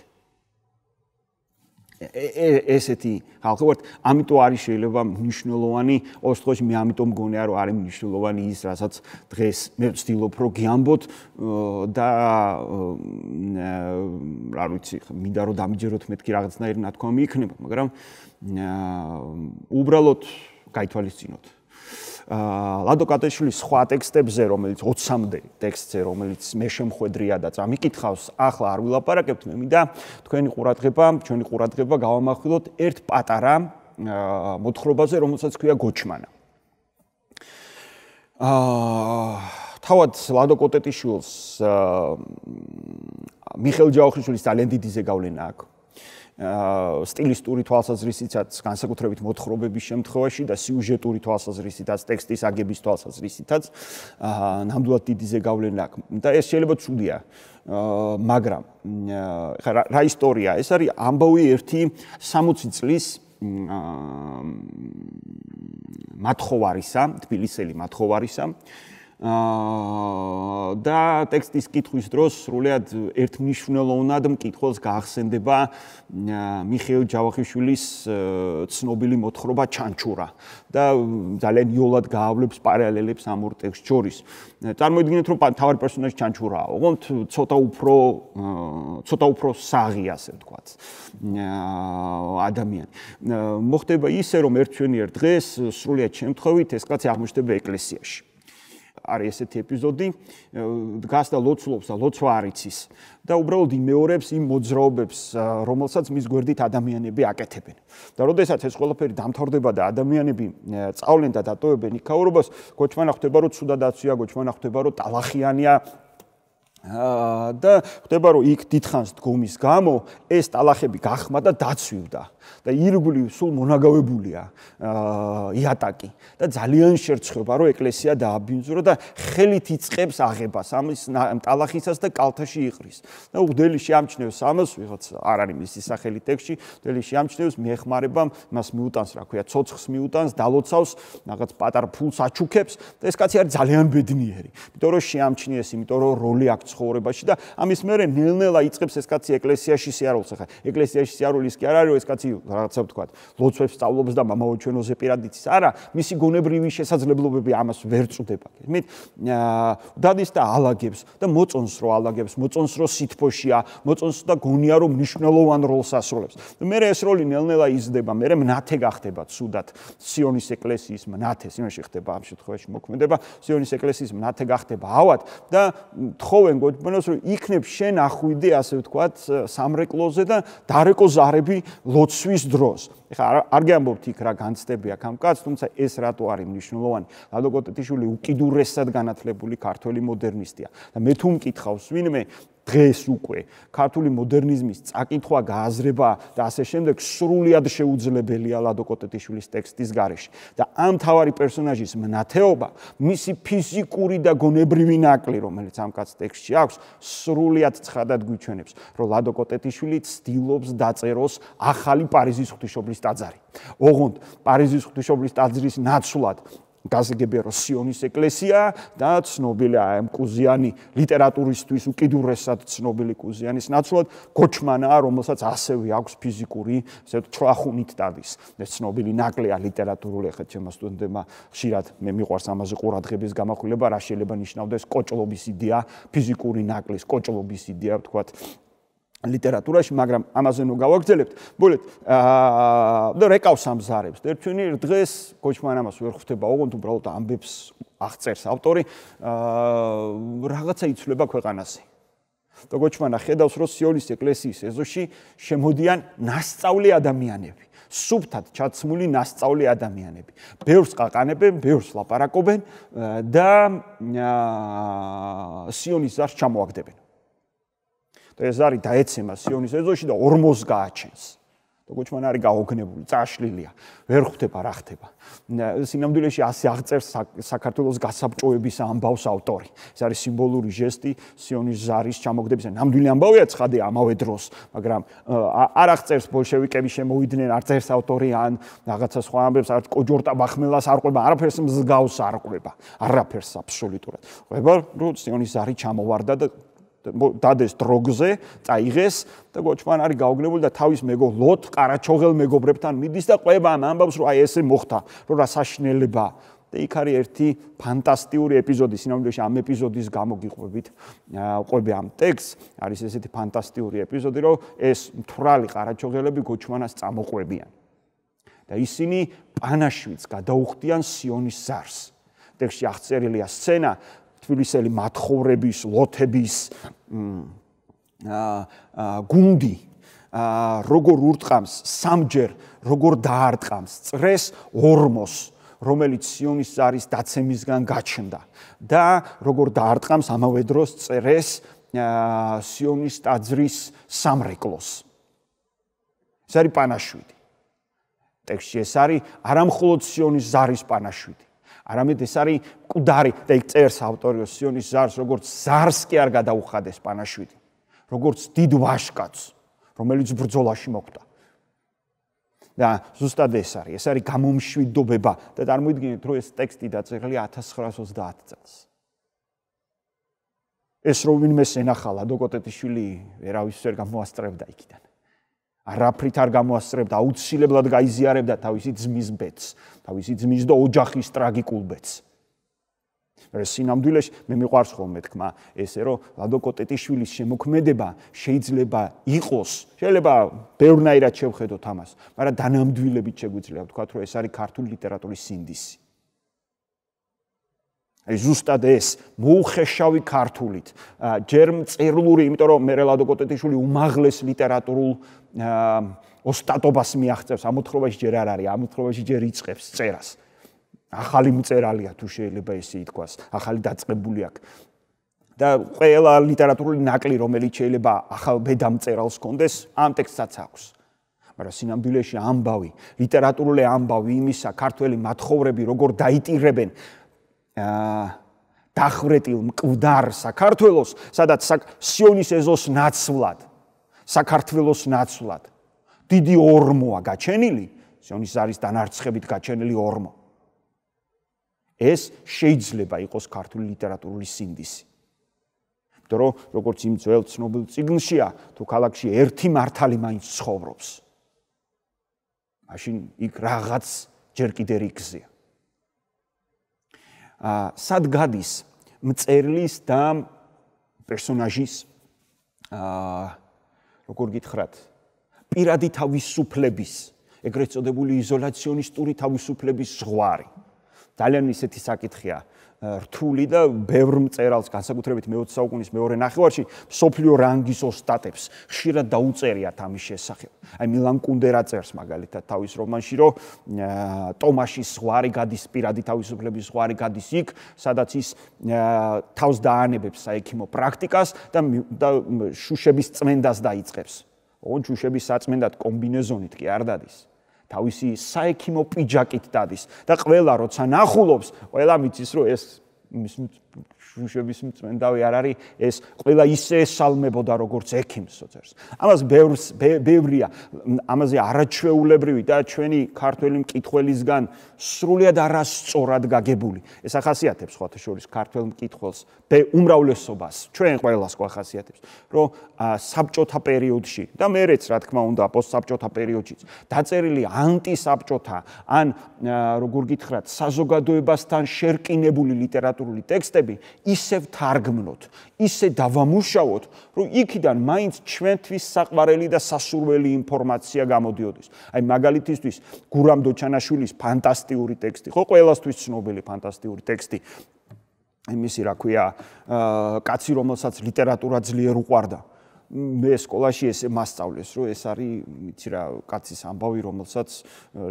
ესეთი ხალხი ვართ, ამიტომ არის შეიძლება მნიშვნელოვანი, ოღონდ მე ამიტომ მგონი არ ვარ მნიშვნელოვანი ის, რასაც დღეს მე ვცდილობ რომ გიამბოთ და რა ვიცი, მინდა რომ დამიჯეროთ მეთქი რაღაცნაირი ნათქვამი იქნება, მაგრამ უბრალოდ გაითვალისწინოთ. აა ლადო კატეშვილის სხვა ტექსტებზე, რომელიც 20-მდე ტექსტზე, რომელიც მე შემხედრია და წამიკითხავს, ახლა არ ვილაპარაკებთ მე მითხა თქვენი ყურადღება, ჩვენი ყურადღება გავამახვილოთ ერთ პატარა მოთხრობაზე, რომელსაც ქვია გოჩმანა. აა თავად ლადო კოტეტიშვილს მიხელ ჯავახიშვილის ძალიან დიდი ზეგავლენა აქვს. სტილისტური თვალსაზრისითაც განსაკუთრებით მოთხრობების შემთხვევაში და სიუჟეტური თვალსაზრისითაც ტექსტის აგების თვალსაზრისითაც ნამდვილად დიდი ზეგავლენა აქვს და ეს შეიძლება ცუდია მაგრამ ხა რა ისტორია ეს არის ამბავი ერთი 60 წლის მათხოვარისა თბილისელი მათხოვარისა აა და ტექსტის კითხვის დროს სრულიად ერთმნიშვნელოვნად მკითხველს გაახსენდება მიხეილ ჯავახიშვილის ცნობილი მოთხრობა ჩანჩურა და ძალიან იოლად გაავლებს პარალელებს ამ ორ ტექსტს შორის. წარმოიდგინეთ, რომ თავარი პერსონაჟი ჩანჩურაა, ოღონდ ცოტა უფრო ცოტა უფრო საღი, ასე ვთქვათ. ადამიანი. მოხდება ისე, რომ ერთ ჩვენიერ დღეს სრულიად შემთხვევით ეს კაცი აღმოჩნდება ეკლესიაში. არის ესეთი ეპიზოდი დგას და ლოცულობს და ლოცვა არ იცის და უბრალოდ იმეორებს იმ მოძრაობებს რომელსაც მის გვერდით ადამიანები აკეთებენ და როდესაც ეს ყველაფერი დამთავრდება და ადამიანები წავლენ და დატოვებენ იქაურობას გოჩმანა ხვდება რომ ცუდა დაცვია გოჩმანა ხვდება რომ ტალახიანია და ხვდება რომ იქ დითხანს დგომის გამო ეს ტალახები გახმა და დაცვივდა და ირგვლივ სულ მონაგავებულია იატაკი და ძალიან შერცხება რომ ეკლესია დააბინძურა და ხელით იწებს აღებას ამის ტალახისას და კალთაში იყრის და უდელი შეამჩნევს ამას ვიღაც არ არის მისი სახელი ტექსში უდელი შეამჩნევს მეხმარება მას მიუტანს რა ქვია ცოცხს მიუტანს დალოცავს რაღაც პატარ ფულს აჩუქებს და ეს კაცი არის ძალიან ბედნიერი იმიტომ რომ შეამჩნიეს იმიტომ რომ როლი აქვს ცხოვრებაში და ამის მერე ნელ-ნელა იწებს ეს კაცი ეკლესიაში სიარულს ახლა ეკლესიაში სიარულის კი არ არის ეს კაცი რაღაცა ვთქვა, ლოცვებს სწავლობს და мамаო ჩვენოზე პირადიცის. არა, მისი გონებრივი შესაძლებლობები ამას ვერ წუდება. მე დადის და ალაგებს და მოწონს რომ ალაგებს, მოწონს რომ სითფოშია, მოწონს და გონია რომ მნიშვნელოვან როლს ასრულებს. მე ეს როლი ნელ-ნელა იზრდება, მე მნათე გახდება თუდად სიონის ეკლესიის მნათე, სიონში ხდება ამ შემთხვევაში მოქმედება, სიონის ეკლესიის მნათე გახდება ავად და თხოვენ გოდმენოს რომ იქნებ შენ ახვიდე ასე ვთქვა სამრეკლოზე და დარეკო ზარები ლოც ნისვის დროს. ეხლა არ გამბობთ იქ რა განცდები აქვს ამ კაცს, თუმცა ეს რატო არის მნიშვნელოვანი? ლადო კოტეთიშვილი უკიდურესად განათლებული ქართველი მოდერნისტია და მე თუ მკითხავს ვინმე დღეს უკვე ქართული მოდერნიზმის წაკითხვა გააზრება და ასე შემდეგ სრულად შეუძლებელია ლადოკოტეტიშვილის ტექსტის გარეშე და ამ თავარი პერსონაჟის მნათეობა, მისი ფიზიკური და გონებრივი ნაკლი, რომელიც ამ კაც ტექსტში აქვს, სრულად ცხადად გვიჩვენებს, რომ ლადოკოტეტიშვილი ცდილობს დაწეროს ახალი პარიზის ღვთისმშობლის ტაძარი. ოღონდ პარიზის ღვთისმშობლის ტაძრის ნაცვლად გაზგები რო სიონის ეკლესია და ცნობილი აი კუზიანი ლიტერატურისთვის უკიდურესად ცნობილი კუზიანის ნაცვლად გოჩმანა რომელსაც ასევე აქვს ფიზიკური ესე ჩვახუნით დადის ეს ცნობილი ნაკლია ლიტერატურული ხეთ ჩემო სტუდენტებმა ხშირად მე მიყვარს ამაზე ყურადღების გამახვილება რა შეიძლება ნიშნავდეს კოჭლობის იდეა ფიზიკური ნაკლის კოჭლობის იდეა თქვათ ლიტერატურაში, მაგრამ ამაზე ნუ გავაგრძელებთ. მოკლედ, აა და რეკავს ამზარებს. ერთვინი დღეს გოჩმან ამას ვერ ხვდება, ოღონდ უბრალოდ ამბებს აღწერს ავტორი, აა რაღაცა იცვლება ქვეყანაში. და გოჩმანა ხედავს, რომ სიონის ეკლესიის ეზოში შემოდიან ناسწავლე ადამიანები, სუფთად ჩაცმული ناسწავლე ადამიანები. ბევრს ყაყანებენ, ბევრს ლაპარაკობენ და აა სიონის ზარს ჩამოაგდებენ. და ეს არის დაეცემა სიონის ეზოში და 40 გააჩენს. და გუჩმანი არის გაოგნებული, წაშლილია. ვერ ხვდება რა ხდება. სინამდვილეში ასე აღწერს საქართველოს გასაბჭოების ამბავს ავტორი. ეს არის სიმბოლური ჟესტი სიონის ზარის ჩამოგდებისა. ნამდვილი ამბავია ცხადი ამავე დროს, მაგრამ არ აღწერს ბოლშევიკები შემოვიდნენ, აღწერს ავტორი ან რაღაცა სხვა ამბებს, არ კოჯორტა ბახმელას არყვება, არაფერს მსგავს არყვება. არაფერს აბსოლუტურად. ყובה, რომ სიონის ზარი ჩამოვარდა და დადეს დროგზე, წაიღეს და გოჩმან არის გაოგნებული და თავის მეგო ლოთ ყარაჩოღელ მეგობრებთან მიდის და ყვება ამ ამბავს რომ აი ესე მოხდა, რომ რა საშნელება და იქ არის ერთი ფანტასტიკური ეპიზოდი, სინამდვილეში ამ ეპიზოდის გამო გიყვებით, ყვები ამ ტექსტს, არის ესეთი ფანტასტიკური ეპიზოდი, რომ ეს მთრალი ყარაჩოღელები გოჩმანას წამოყვებიან. და ისინი პანაშვიც გადაუხდიან სიონის ზარს. ტექსში აღწერილია სცენა, თბილისელი მათხოვრების, ლოთების აა გუნდი აა როგორ ურტყამს სამჯერ, როგორ დაარტყამს წრეს ორმოს, რომელიც სიონის ძარის დაცემისგან გაჩნდა და როგორ დაარტყამს ამავე დროს წრეს აა სიონის ტაძრის სამრეკლოს. ეს არის პანაშვიდი. ტექსტში ეს არის არამხოლოდ სიონის ძარის პანაშვიდი, არამედ ეს არის მკვდარი და იქ წერს ავტორიო სიონის ზარს, როგორც ზარს კი არ გადაუხადეს პანაშვიდი, როგორც დიდ ვაშკაც, რომელიც ბრძოლაში მოკვდა. და ზუსტად ეს არის, ეს არის გამომშვიდობა და წარმოიდგინეთ, რომ ეს ტექსტი დაწერილი 1930 წელს. ეს რო ვინმე ენახალა დოკოტეტის შვილი, ვერავის ვერ გამოასწრებდა იქიდან. არაფრით არ გამოასწრებდა, აუცილებლად გაიზიარებდა თავისი ძმის ბედს, თავისი ძმის და ოჯახის ტრაგიკულ ბედს. მაგრამ სინამდვილეში მე მიყვარს ხოლმე თქმა ესე რომ ლადო კოტეტიშვილის შემოქმედება შეიძლება იყოს შეიძლება ბევრნაირად შევხედოთ ამას მაგრამ დანამდვილებით შეგვიძლია ვთქვა რომ ეს არის ქართული ლიტერატურის სინდისი აი ზუსტად ეს მოუხეშავი ქართულით ჯერ მწერლური იმიტომ რომ მე ლადო კოტეტიშვილი უმაღლეს ლიტერატურულ ოსტატობას მიაღწევს ამ მოთხრობაში ჯერ არ არის ამ მოთხრობაში ჯერ იწფებს წერას ახალი მწერალია თუ შეიძლება ესე ითქვას, ახალი დაწყებული აქვს. და ყველა ლიტერატურული ნაკლი, რომელიც შეიძლება ახალ ბედამწერალს კონდეს, ამ ტექსტსაც აქვს. მაგრამ სინამდვილეში ამბავი, ლიტერატურული ამბავი იმისა, ქართველი მათხოვრები როგორ დაიტირებენ აა დახვრეტილ მკვდარ საქართველოს, სადაც სიონის ეზოს ნაცვლად, საქართველოს ნაცვლად დიდი ორმოა გაჩენილი, სიონის არის დანარცხებით გაჩენილი ორმოა. ეს შეიძლება იყოს ქართული ლიტერატურული სინდისი. იმიტომ რომ როგორც იმ ძველ ცნობილ ციგნშია, თუ ქალაქში ერთი მართალი მაინც ცხოვრობს. მაშინ იქ რაღაც ჯერ კიდე რიგზია. ა სად გადის მწერლის და პერსონაჟის ა როგორ გითხრათ პირადი თავისუფლების ეგრეთ წოდებული იზოლაციონისტური თავისუფლების ზღვარი ძალიან ისეთი საკითხია რთული და ბევრ მწერალს განსაკუთრებით მე-20 საუკუნის მეორე ნახევარში სოფლიო რანგის ოსტატებს ხშირად დაუწერიათ ამის შესახებ. აი მილან კუნდერა წერს მაგალითად თავის რომანში, რომ ტომაშის ზღვარი გადის პირადი თავისუფლების ზღვარი გადის იქ, სადაც ის თავს დაანებებს საექიმო პრაქტიკას და შუშების წმენდას დაიწყებს. ოღონდ შუშების საწმენდად კომბინეზონით კი არ დადის. თავისი საექიმო პიჯაკით დადის და ყველა როცა ნახულობს, ყველა მიცის რომ ეს შუშების წმენდავი არ არის ეს ყველა ისე სალმებოდა როგორც ექიმს სოცერს ამას ბევრს ბევრია ამაზე არაჩვეულებრივი და ჩვენი ქართული მკითხველისგან სრულიად არასწორად გაგებული ეს ახასიათებს ხოთ შორის ქართულ მკითხველს და უმრავლესობას ჩვენ ყველას ყახასიათებს რომ საბჭოთა პერიოდში და მეერეც რა თქმა უნდა პოსტსაბჭოთა პერიოდშიც დაწერილი ანტისაბჭოთა ან როგორ გითხრათ საზოგადოებასთან შერკინებული ლიტერატურული ტექსტი ტექსტები ისევ თარგმნოთ, ისე დავამუშავოთ, რომ იქიდან მაინც ჩვენთვის საყვარელი და სასურველი ინფორმაცია გამოდიოდეს. აი მაგალითისთვის გურამ დოჩანაშვილის ფანტასტიკური ტექსტი, ხო, ყველასთვის ცნობილი ფანტასტიკური ტექსტი. იმისი რა ქვია, კაცი რომელსაც ლიტერატურა ძლიერ უყვარდა. მე სკოლაში ესე მასწავლეს, რომ ეს არის, მიცი რა, კაცის ამბავი, რომელსაც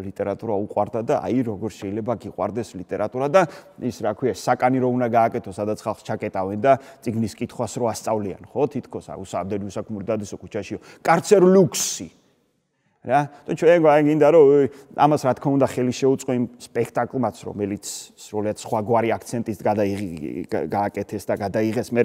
ლიტერატურა უყვარდა და აი როგორ შეიძლება გიყვარდეს ლიტერატურა და ის რა ქვია, საკანი რო უნდა გააკეთო, სადაც ხალხს ჩაკეტავენ და ციგნის კითხვას რო ასწავლიან, ხო, თითქოს აუსამდელი უსაქმური დადესო ქუჩაშიო, კარცერ ლუქსი რა, თუ ჩვენ გვაგინდა რომ ამას რა თქმა უნდა ხელი შეუწყო იმ სპექტაკლმაც, რომელიც სრულიად სხვა გვარი აქცენტის გადაიგი გააკეთეს და გადაიღეს, მე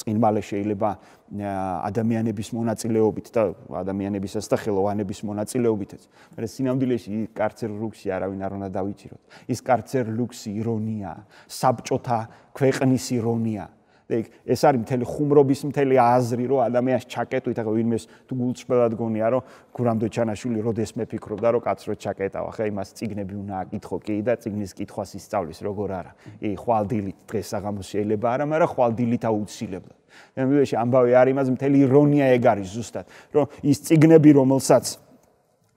წინმალე შეიძლება ადამიანების მონაწილეობით და ადამიანებისაც და ხელოვანების მონაწილეობითაც. მაგრამ სინამდვილეში კარცერ ლუქსი არავინ არ უნდა დაიჭიროთ. ის კარცერ ლუქსი ირონია, საბჭოთა ქვეყნის ირონია. და იქ ეს არის მთელი ხუმრობის მთელი აზრი რომ ადამიანს ჩაკეტვით ახლა ვინმეს თუ გულწრფელად გონია რომ გურამდე ჩანაშვილი როდეს მეფიქრობდა რომ კაცრო ჩაკეტავა ხა იმას ციგნები უნდა აკითხო კი და ციგნის კითხვას ისწავლის როგორ არა ი ხვალდილით დღეს საღამოს შეიძლება არა მაგრამ ხვალდილით აუცილებლად ნამდვილში ამბავი არის იმაზე მთელი ირონია ეგ არის ზუსტად რომ ის ციგნები რომელსაც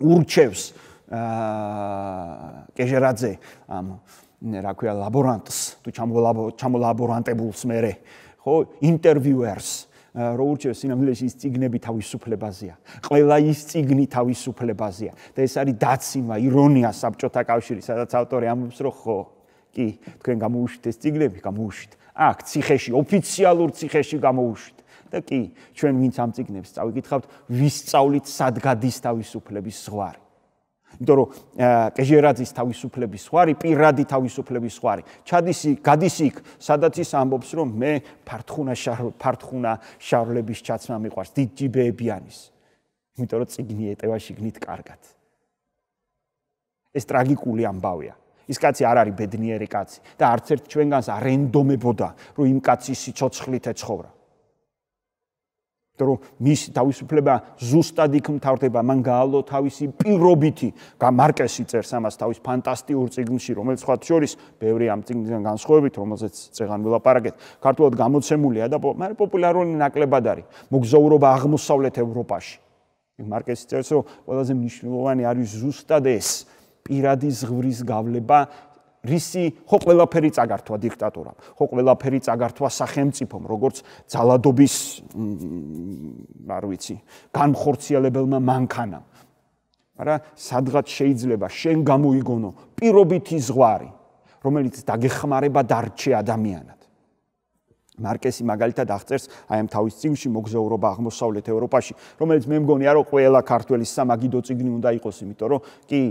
ურჩევს აა კეჟერაძე ამ რა ქვია ლაბორანტს თუ ჩამოლაბორანტებულს მე ხო ინტერვიუერს რო უჩევს სინამდვილეში ის ციგნები თავისუფლებაზია ყველა ის ციგნი თავისუფლებაზია და ეს არის დაცინვა ირონია საბჭოთა კავშირის სადაც ავტორი ამბობს რომ ხო კი თქვენ გამოუშვით ეს ციგნები გამოუშვით აქ ციხეში ოფიციალურ ციხეში გამოუშვით და კი ჩვენ ვინც ამ ციგნებს წავიკითხავთ ვისწავლით სად გადის თავისუფლების ზღვარი იმიტომ რომ კეჟერაძის თავისუფლების სვარი, პირადი თავისუფლების სვარი. ჩადის იქ, გადის იქ, სადაც ის ამბობს, რომ მე ფართხუნა ფართხუნა შარლების ჩაცმა მიყვარს დიჯიბეებიანის. იმიტომ რომ ციგნი ეტევა შიგნით კარგად. ეს ტრაგიკული ამბავია. ის კაცი არ არის ბედნიერი კაცი და არც ერთ ჩვენგანს არ ენდომებოდა, რომ იმ კაცის სიცოცხლით ეცხოვრა. რომ მის თავისუფლება ზუსტად იქ მთავრდება მან გაალო თავისი პირობითი გამარკესი წერს ამას თავის ფანტასტიკურ ციგნში რომელიც სხვა შორის ბევრი ამ ციგნიდან განსხვავებით რომელზეც წეგან ველაპარაკეთ ქართულად გამოცემულია და მაგრამ პოპულარული ნაკლებად არის მოგზაურობა აღმოსავლეთ ევროპაში მარკესი წერს რომ ყველაზე მნიშვნელოვანი არის ზუსტად ეს პირადი ზღვრის გავლება რისი ხო ყველაფერი წაგართვა დიქტატორამ, ხო ყველაფერი წაგართვა სახელმწიფომ, როგორც ძალადობის არ ვიცი, განხორციელებელმა მანქანამ. მაგრამ სადღაც შეიძლება შენ გამოიგონო პირობითი ზღვარი, რომელიც დაგეხმარება დარჩე ადამიანად. მარკესი მაგალითად აღწერს აი ამ თავის წიგნში მოგზაურობა აღმოსავლეთ ევროპაში, რომელიც მე მგონი არო ყველა ქართველის სამაგიდო წიგნი უნდა იყოს, იმიტომ რომ კი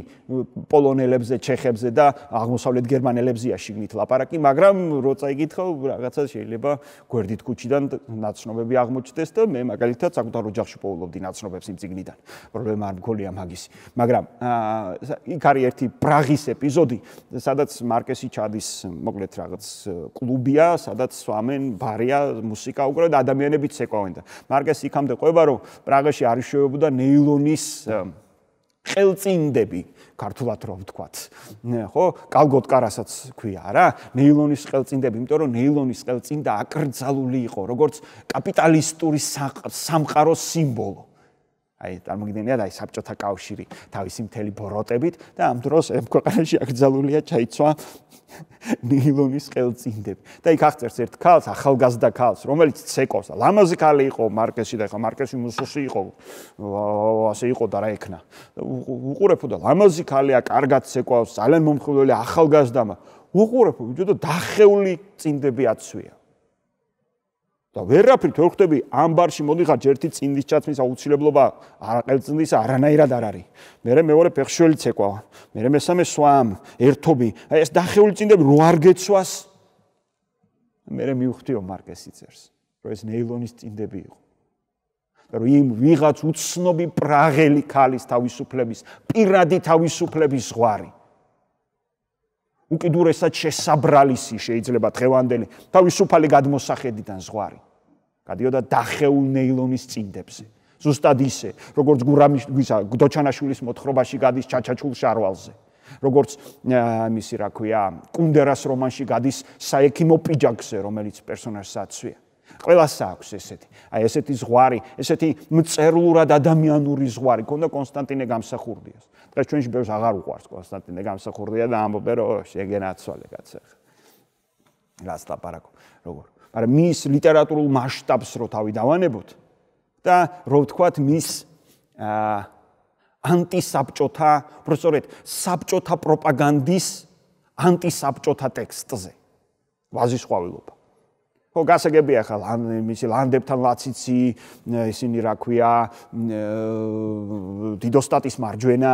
პოლონელებზე, ჩეხებზე და აღმოსავლეთ გერმანელებზეა შიგნით ლაპარაკი, მაგრამ როცა იკითხო, რაღაცა შეიძლება გვერდით ქუჩიდან ნაცნობები აღმოჩნდეს და მე მაგალითად საკუთარ ოჯახში პოულობდი ნაცნობებს იმ წიგნიდან. პრობლემა არ მქონია მაგის. მაგრამ აა იქ არის ერთი ბრაღის ეპიზოდი, სადაც მარკესი ჩადის, მოკლედ რაღაც კლუბია, სადაც სვამენ ბარია მუსიკა უკვე და ადამიანები ცეკვავენ და მარკეს იქამდე ყובה რომ პრაღაში არ შეეობოდა ნეილონის ყელწინდები ქართულად რო ვთქვა. ხო, კალგოტკა რასაც ქვია რა, ნეილონის ყელწინდები, იმიტომ რომ ნეილონის ყელწინდა აკრძალული იყო, როგორც კაპიტალისტური სამყაროს სიმბოლო. აი წარმოგიდგენია და აი საბჭოთა კავშირი თავისი მთელი ბოროტებით და ამ დროს ამ ქვეყანაში აკრძალულია ჩაიცვა ნილონის ხელწინდები. და იქ აღწერს ერთ ქალს, ახალგაზრდა ქალს, რომელიც ცეკოს და ლამაზი ქალი იყო მარკესში და ეხა მარკესში მუსუსი იყო. ასე იყო და რა ექნა. უყურებო და ლამაზი ქალია, კარგად ცეკავს, ძალიან მომხრივებელი ახალგაზრდა. უყურებო, ბიჭო და დახეული წინდები აცვია. და ვერაფრით ვერ ხვდები ამბარში მოდიხარ ერთი წინდის ჩაცმის აუცილებლობა არაყელწნის არანაირად არ არის მერე მეორე ფეხშველი ცეკვა მერე მესამე სვამ ერთობი აი ეს დახეული წინდები რო არ გეცვას მერე მივხვდიო მარკესი წერს რომ ეს ნეილონის წინდები იყო და რომ იმ ვიღაც უცნობი პრაღელი ქალის თავისუფლების პირადი თავისუფლების ზღვარი უკიდურესად შესაბრალისი შეიძლება თხევანდელი თავისუფალი გადმოსახედიდან ზღვარი გადიოდა დახეულ ნეილონის წინდებზე ზუსტად ისე როგორც გურამიშვილის გდოჩანაშვილის მოთხრობაში გადის ჩაჩაჩულ შარვალზე როგორც ამისი რა ქვია კუნდერას რომანში გადის საექიმო პიჯაგზე რომელიც პერსონაჟსაც შეიძლება ყველას აქვს ესეთი. აი ესეთი ზღვარი, ესეთი მწერლურად ადამიანური ზღვარი ქონდა კონსტანტინე გამსახურდიას. დღეს ჩვენში ბევრს აღარ უყვარს კონსტანტინე გამსახურდია და ამბობენ რომ ეგენაცვალე კაცი. რას დაპარაკო? როგორ? მაგრამ მის ლიტერატურულ მასშტაბს რო თავი დავანებოთ და რო ვთქვათ მის აა ანტისაბჭოთა, უბრალოდ საბჭოთა პროპაგანდის ანტისაბჭოთა ტექსტზე. ვაზის ყვავილობა. ხო გასაგებია ხალ ან მისი ლანდებთან ლაციცი ისინი რა ქვია დიდოსტატის მარჯვენა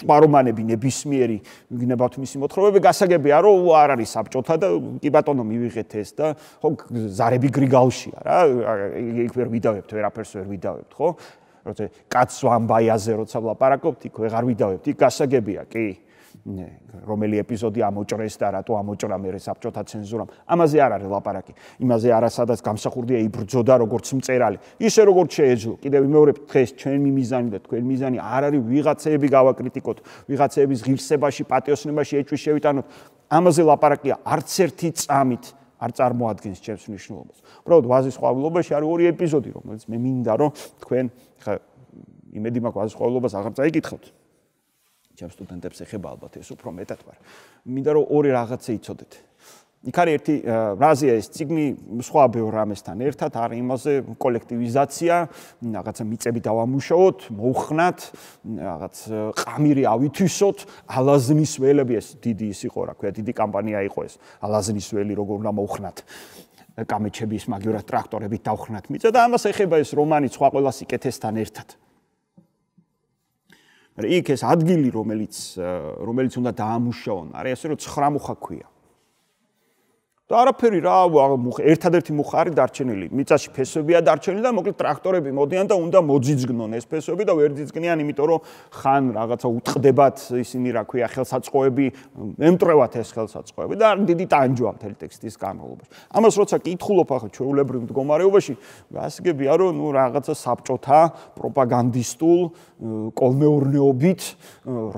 სხვა რომანები ნებისმიერი იქნებათ მისი მოთხრობები გასაგებია რომ არ არის საბჭოთა და კი ბატონო მივიღეთ ეს და ხო ზარები გრიგალშია რა იქ ვერ ვიდავებთ ვერაფერს ვერ ვიდავებთ ხო როცა კაცო ამბაიაზე როცა ვლაპარაკობთ იქ ვეღარ ვიდავებთ იქ გასაგებია კი რომელი ეპიზოდი ამოჭრეს და რატო ამოჭრა მე საბჭოთა ცენზურამ. ამაზე არ არის ლაპარაკი. იმაზე არასადაც გამსახურდია იბრძოდა როგორც მწერალი. ისე როგორც შეეძლო. კიდევ ვიმეორებ დღეს ჩვენი მიზანი და თქვენი მიზანი არ არის ვიღაცეები გავაკრიტიკოთ, ვიღაცეების ღირსებაში პატიოსნებაში ეჭვი შევიტანოთ. ამაზე ლაპარაკია არცერთი წამით არ წარმოადგენს ჩემს მნიშვნელობას. უბრალოდ ვაზის ყვავილობაში არის ორი ეპიზოდი, რომელიც მე მინდა რომ თქვენ ხა იმედი მაქვს ვაზის ყვავილობას აღარ წაიკითხოთ. ჩემ სტუდენტებს ეხება ალბათ ეს უფრო მეტად ვარ. მინდა რომ ორი რაღაცა იცოდეთ. იქ არის ერთი რაზია ეს ციგნი სხვა ბევრ რამესთან ერთად არის იმაზე კოლექტივიზაცია, რაღაცა მიწები დავამუშაოთ, მოხნათ, რაღაც ყამირი ავითვისოთ, ალაზნის ველები ეს დიდი ის იყო, რა ქვია, დიდი კამპანია იყო ეს, ალაზნის ველი როგორ უნდა მოხნათ. კამეჩების მაგივრად ტრაქტორებით დავხნათ მიწა და ამას ეხება ეს რომანი სხვა ყოლას იკეთესთან ერთად. რა იქ ეს ადგილი რომელიც რომელიც უნდა დაამუშავონ არის ასე რომ 9 მუხა ქვია და არაფერი რა ერთადერთი მუხა არის დარჩენილი მიწაში ფესვებია დარჩენილი და მოკლედ ტრაქტორები მოდიან და უნდა მოძიძგნონ ეს ფესვები და ვერ ძიძგნიან იმიტომ რომ ხან რაღაცა უტყდებათ ისინი რა ქვია ხელსაწყოები ემტრევათ ეს ხელსაწყოები და დიდი ტანჯვა მთელი ტექსტის განმავლობაში ამას როცა კითხულობ ახლა ჩეულებრივ მდგომარეობაში გასგებია რომ ნუ რაღაცა საბჭოთა პროპაგანდისტულ კოლმეურნეობით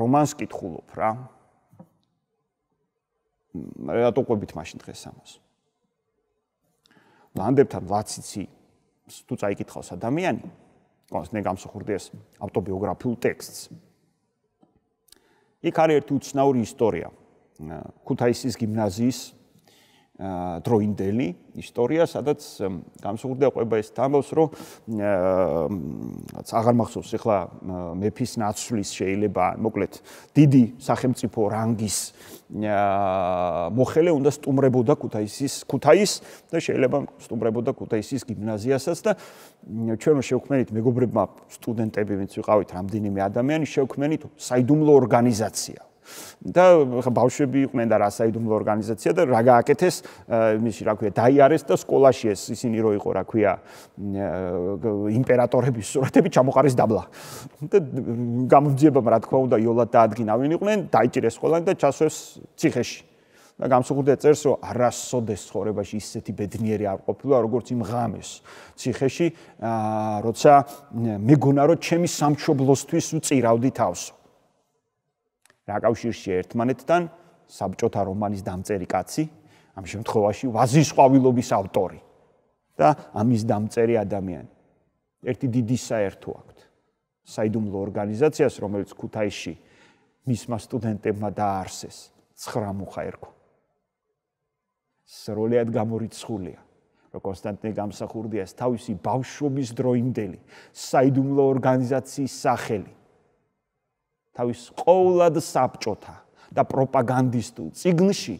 რომანს კითხულობ რა რატო ყვებით მაშინ დღეს ამას? ლანდებთან ვაციცი თუ წაიკითხავს ადამიანი, ყოველს ნე გამსხურდეს ავტობიოგრაფიულ ტექსტს. იქ არის ერთი უცნაური ისტორია. ქუთაისის გიმნაზიის დროინდელი ისტორია, სადაც გამსურდა ყובה ეს თამბავს, რომ აა აღარ მახსოვს ახლა მეფის ნაცვლის შეიძლება, მოკლედ, დიდი სახელმწიფო რანგის აა მოხელე უნდა სტუმრებოდა ქუთაისის, ქუთაის და შეიძლება სტუმრებოდა ქუთაისის გიმნაზიასაც და ჩვენ შევქმნით მეგობრებმა სტუდენტები, ვინც ვიყავით, რამდენიმე ადამიანი შევქმნით საიდუმლო ორგანიზაცია. და ხა ბავშვები იყვნენ და რასაიდუმლო ორგანიზაცია და რა გააკეთეს იმისი რა ქვია დაიარეს და სკოლაში ეს ისინი რო იყო რა ქვია იმპერატორების სურათები ჩამოყარეს დაბლა და გამომძიებამ რა თქმა უნდა იოლად დაადგინა ვინ იყვნენ დაიჭირეს სკოლა და ჩასვეს ციხეში და გამსუხურდა წერს რომ არასოდეს ცხოვრებაში ისეთი ბედნიერი არ ყოფილა როგორც იმ ღამეს ციხეში როცა მეგონა რომ ჩემი სამშობლოსთვის უწირავდი თავსო რა კავშირშია ერთმანეთთან საბჭოთა რომანის დამწერი კაცი ამ შემთხვევაში ვაზის ყვავილობის ავტორი და ამის დამწერი ადამიანი ერთი დიდი საერთო აქვთ საიდუმლო ორგანიზაციას რომელიც ქუთაისში მისმა სტუდენტებმა დაარსეს ცხრა მუხა ერქვა სროლიად გამორიცხულია რომ კონსტანტინე გამსახურდიას თავისი ბავშვობის დროინდელი საიდუმლო ორგანიზაციის სახელი თავის ყოვლად საბჭოთა და პროპაგანდისტულ ციგნში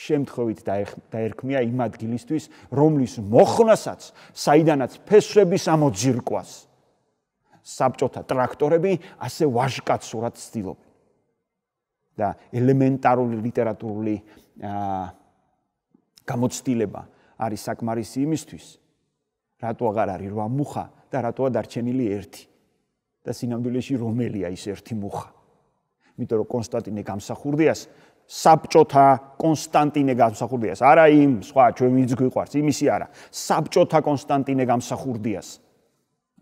შემთხვევით დაერქმია იმ ადგილისთვის, რომლის მოხნასაც, საიდანაც ფესვების ამოძირკვას საბჭოთა ტრაქტორები ასე ვაჟკაცურად ცდილობენ. და ელემენტარული ლიტერატურული აა გამოცდილება არის საკმარისი იმისთვის, რატო აღარ არის რვა მუხა და რატო დარჩენილი ერთი. და სინამდვილეში რომელია ის ერთი მუხა? იმიტომ რომ კონსტანტინე გამსახურდიას საბჭოთა კონსტანტინე გამსახურდიას, არა იმ სხვა ჩვენ ვინც გვიყვარს, იმისი არა. საბჭოთა კონსტანტინე გამსახურდიას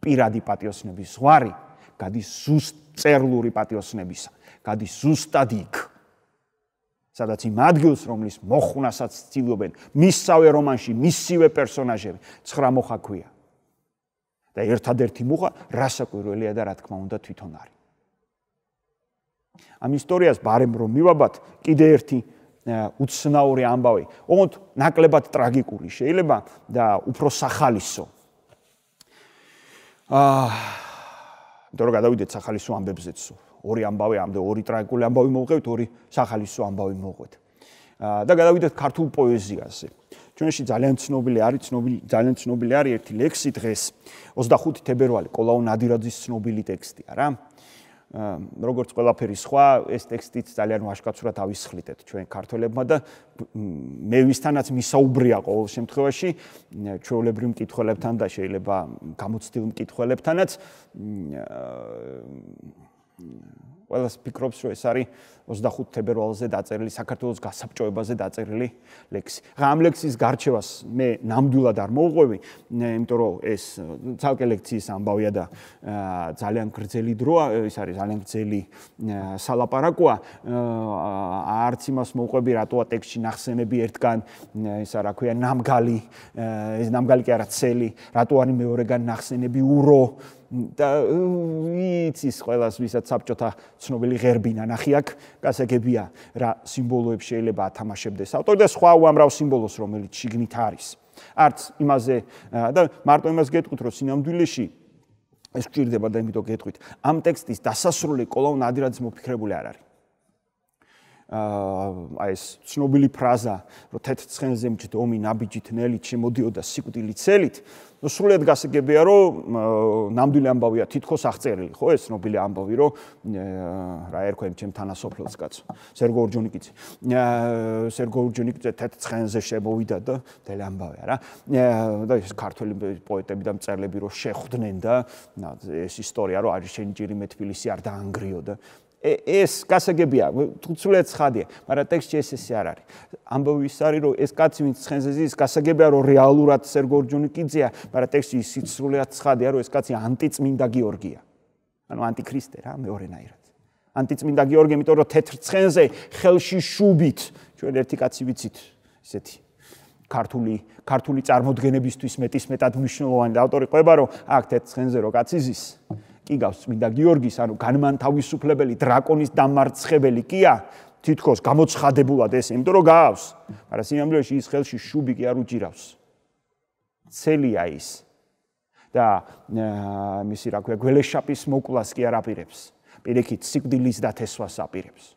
პირადი პატიოსნების ზღარი გადის ზუსტ წერლური პატიოსნებისა, გადის ზუსტად იქ. სადაც იმ ადგილს რომლის მოხუნასაც ცდილობენ, მისსავე რომანში მისივე პერსონაჟები, ცხრა მოხაქვია. და ერთადერთი მუღა რასაკვირველია და რა თქმა უნდა თვითონ არის. ამ ისტორიას ბარემ რომ მივაბათ, კიდე ერთი უცნაური ამბავი, უფრო ნაკლებად ტრაგიკული შეიძლება და უფრო სახალისო. აა დრო გადავიდეთ სახალისო ამბებზეც. ორი ამბავი ამდე ორი ტრაგიკული ამბავი მოვიღეთ, ორი სახალისო ამბავი მოვიღეთ. აა და გადავიდეთ ქართულ პოეზიაზე. აა ჩვენში ძალიან ცნობილი არის ცნობილი ძალიან ცნობილი არის ერთი ლექსი დღეს 25 თებერვალი კოლაუ ნადირაძის ცნობილი ტექსტია რა როგორც ყველაფერი სხვა ეს ტექსტიც ძალიან ვაშკაცურად ავისხლიტეთ ჩვენ ქართველებმა და მე ვისთანაც მისაუბრია ყოველ შემთხვევაში ჩვეულებრივ მკითხველებთან და შეიძლება გამოცდილ მკითხველებთანაც ყველას ფიქრობს რომ ეს არის 25 თებერვალზე დაწერილი საქართველოს გასაბჭოებაზე დაწერილი ლექსი. რა ამ ლექსის გარჩევას მე ნამდვილად არ მოუღვევი, იმიტომ რომ ეს ცალკე ლექციის ამბავია და ძალიან გრძელი დროა, ეს არის ძალიან გრძელი სალაპარაკოა. არც იმას მოუყვები რატოა ტექსტში ნახსენები ერთგან, ეს რა ქვია, ნამგალი, ეს ნამგალი კი არა, ცელი, რატო არის მეორეგან ნახსენები ურო, და იცის ყოველას ვისაც საბჭოთა ცნობილი ღერბინა ნახი აქ გასაგებია რა სიმბოლოებს შეიძლება ათამაშებდეს ავტორი და სხვა უამრავ სიმბოლოს რომელიც შიგნით არის არც იმაზე და მარტო იმას გეტყვით რომ სინამდვილეში ეს ჭირდება და იმიტომ გეტყვით ამ ტექსტის დასასრული კოლონ ადირაძის მოფიქრებული არ არის აი ეს ცნობილი ფრაზა, რომ თეთ ცხენზე მჯდომი ნაბიჯით ნელი ჩემოდიოდა სიკვდილი ცელით, ნუ სრულად გასაგებია, რომ ნამდვილი ამბავია თითქოს აღწერილი, ხო ეს ცნობილი ამბავი, რომ რა ერქვა იმ ჩემ თანასოფლელს კაცო, სერგო ორჯონიკიძე. სერგო ორჯონიკიძე თეთ ცხენზე შემოვიდა და დელი ამბავია რა. და ეს ქართველი პოეტები და მწერლები რომ შეხვდნენ და ეს ისტორია რომ არის შენი ჯირიმე თბილისი არ დაანგრიო და ეს გასაგებია, თუცულა ცხადია, მაგრამ ტექსტი ეს ესე არ არის. ამბავი ის არის, რომ ეს კაცი ვინც ცხენზე ზის, გასაგებია, რომ რეალურად სერგორჯუნიკიძეა, მაგრამ ტექსტი ის თუცულა ცხადია, რომ ეს კაცი ანტიწმინდა გიორგია. ანუ ანტიქრისტე რა, მეორენაირად. ანტიწმინდა გიორგი, იმიტომ რომ თეთრ ცხენზე ხელში შუბით, ჩვენ ერთი კაცი ვიცით, ესეთი ქართული ქართული წარმოდგენებისთვის მეტისმეტად მნიშვნელოვანი და ავტორი ყובה რომ აქ თეთრ ცხენზე რო კაცი ზის. კიგავს წმინდა გიორგის, ანუ განმანთავისუფლებელი დრაკონის დამარცხებელი კია თითქოს გამოცხადებულად ეს, იმიტომ რომ გააავს. მაგრამ სიმამბლეში ის ხელში შუბი კი არ უჭირავს. ცელია ის. და მისი რა ქვია, გველეშაპის მოკლას კი არ აპირებს. პირიქით სიკვდილის დათესვას აპირებს.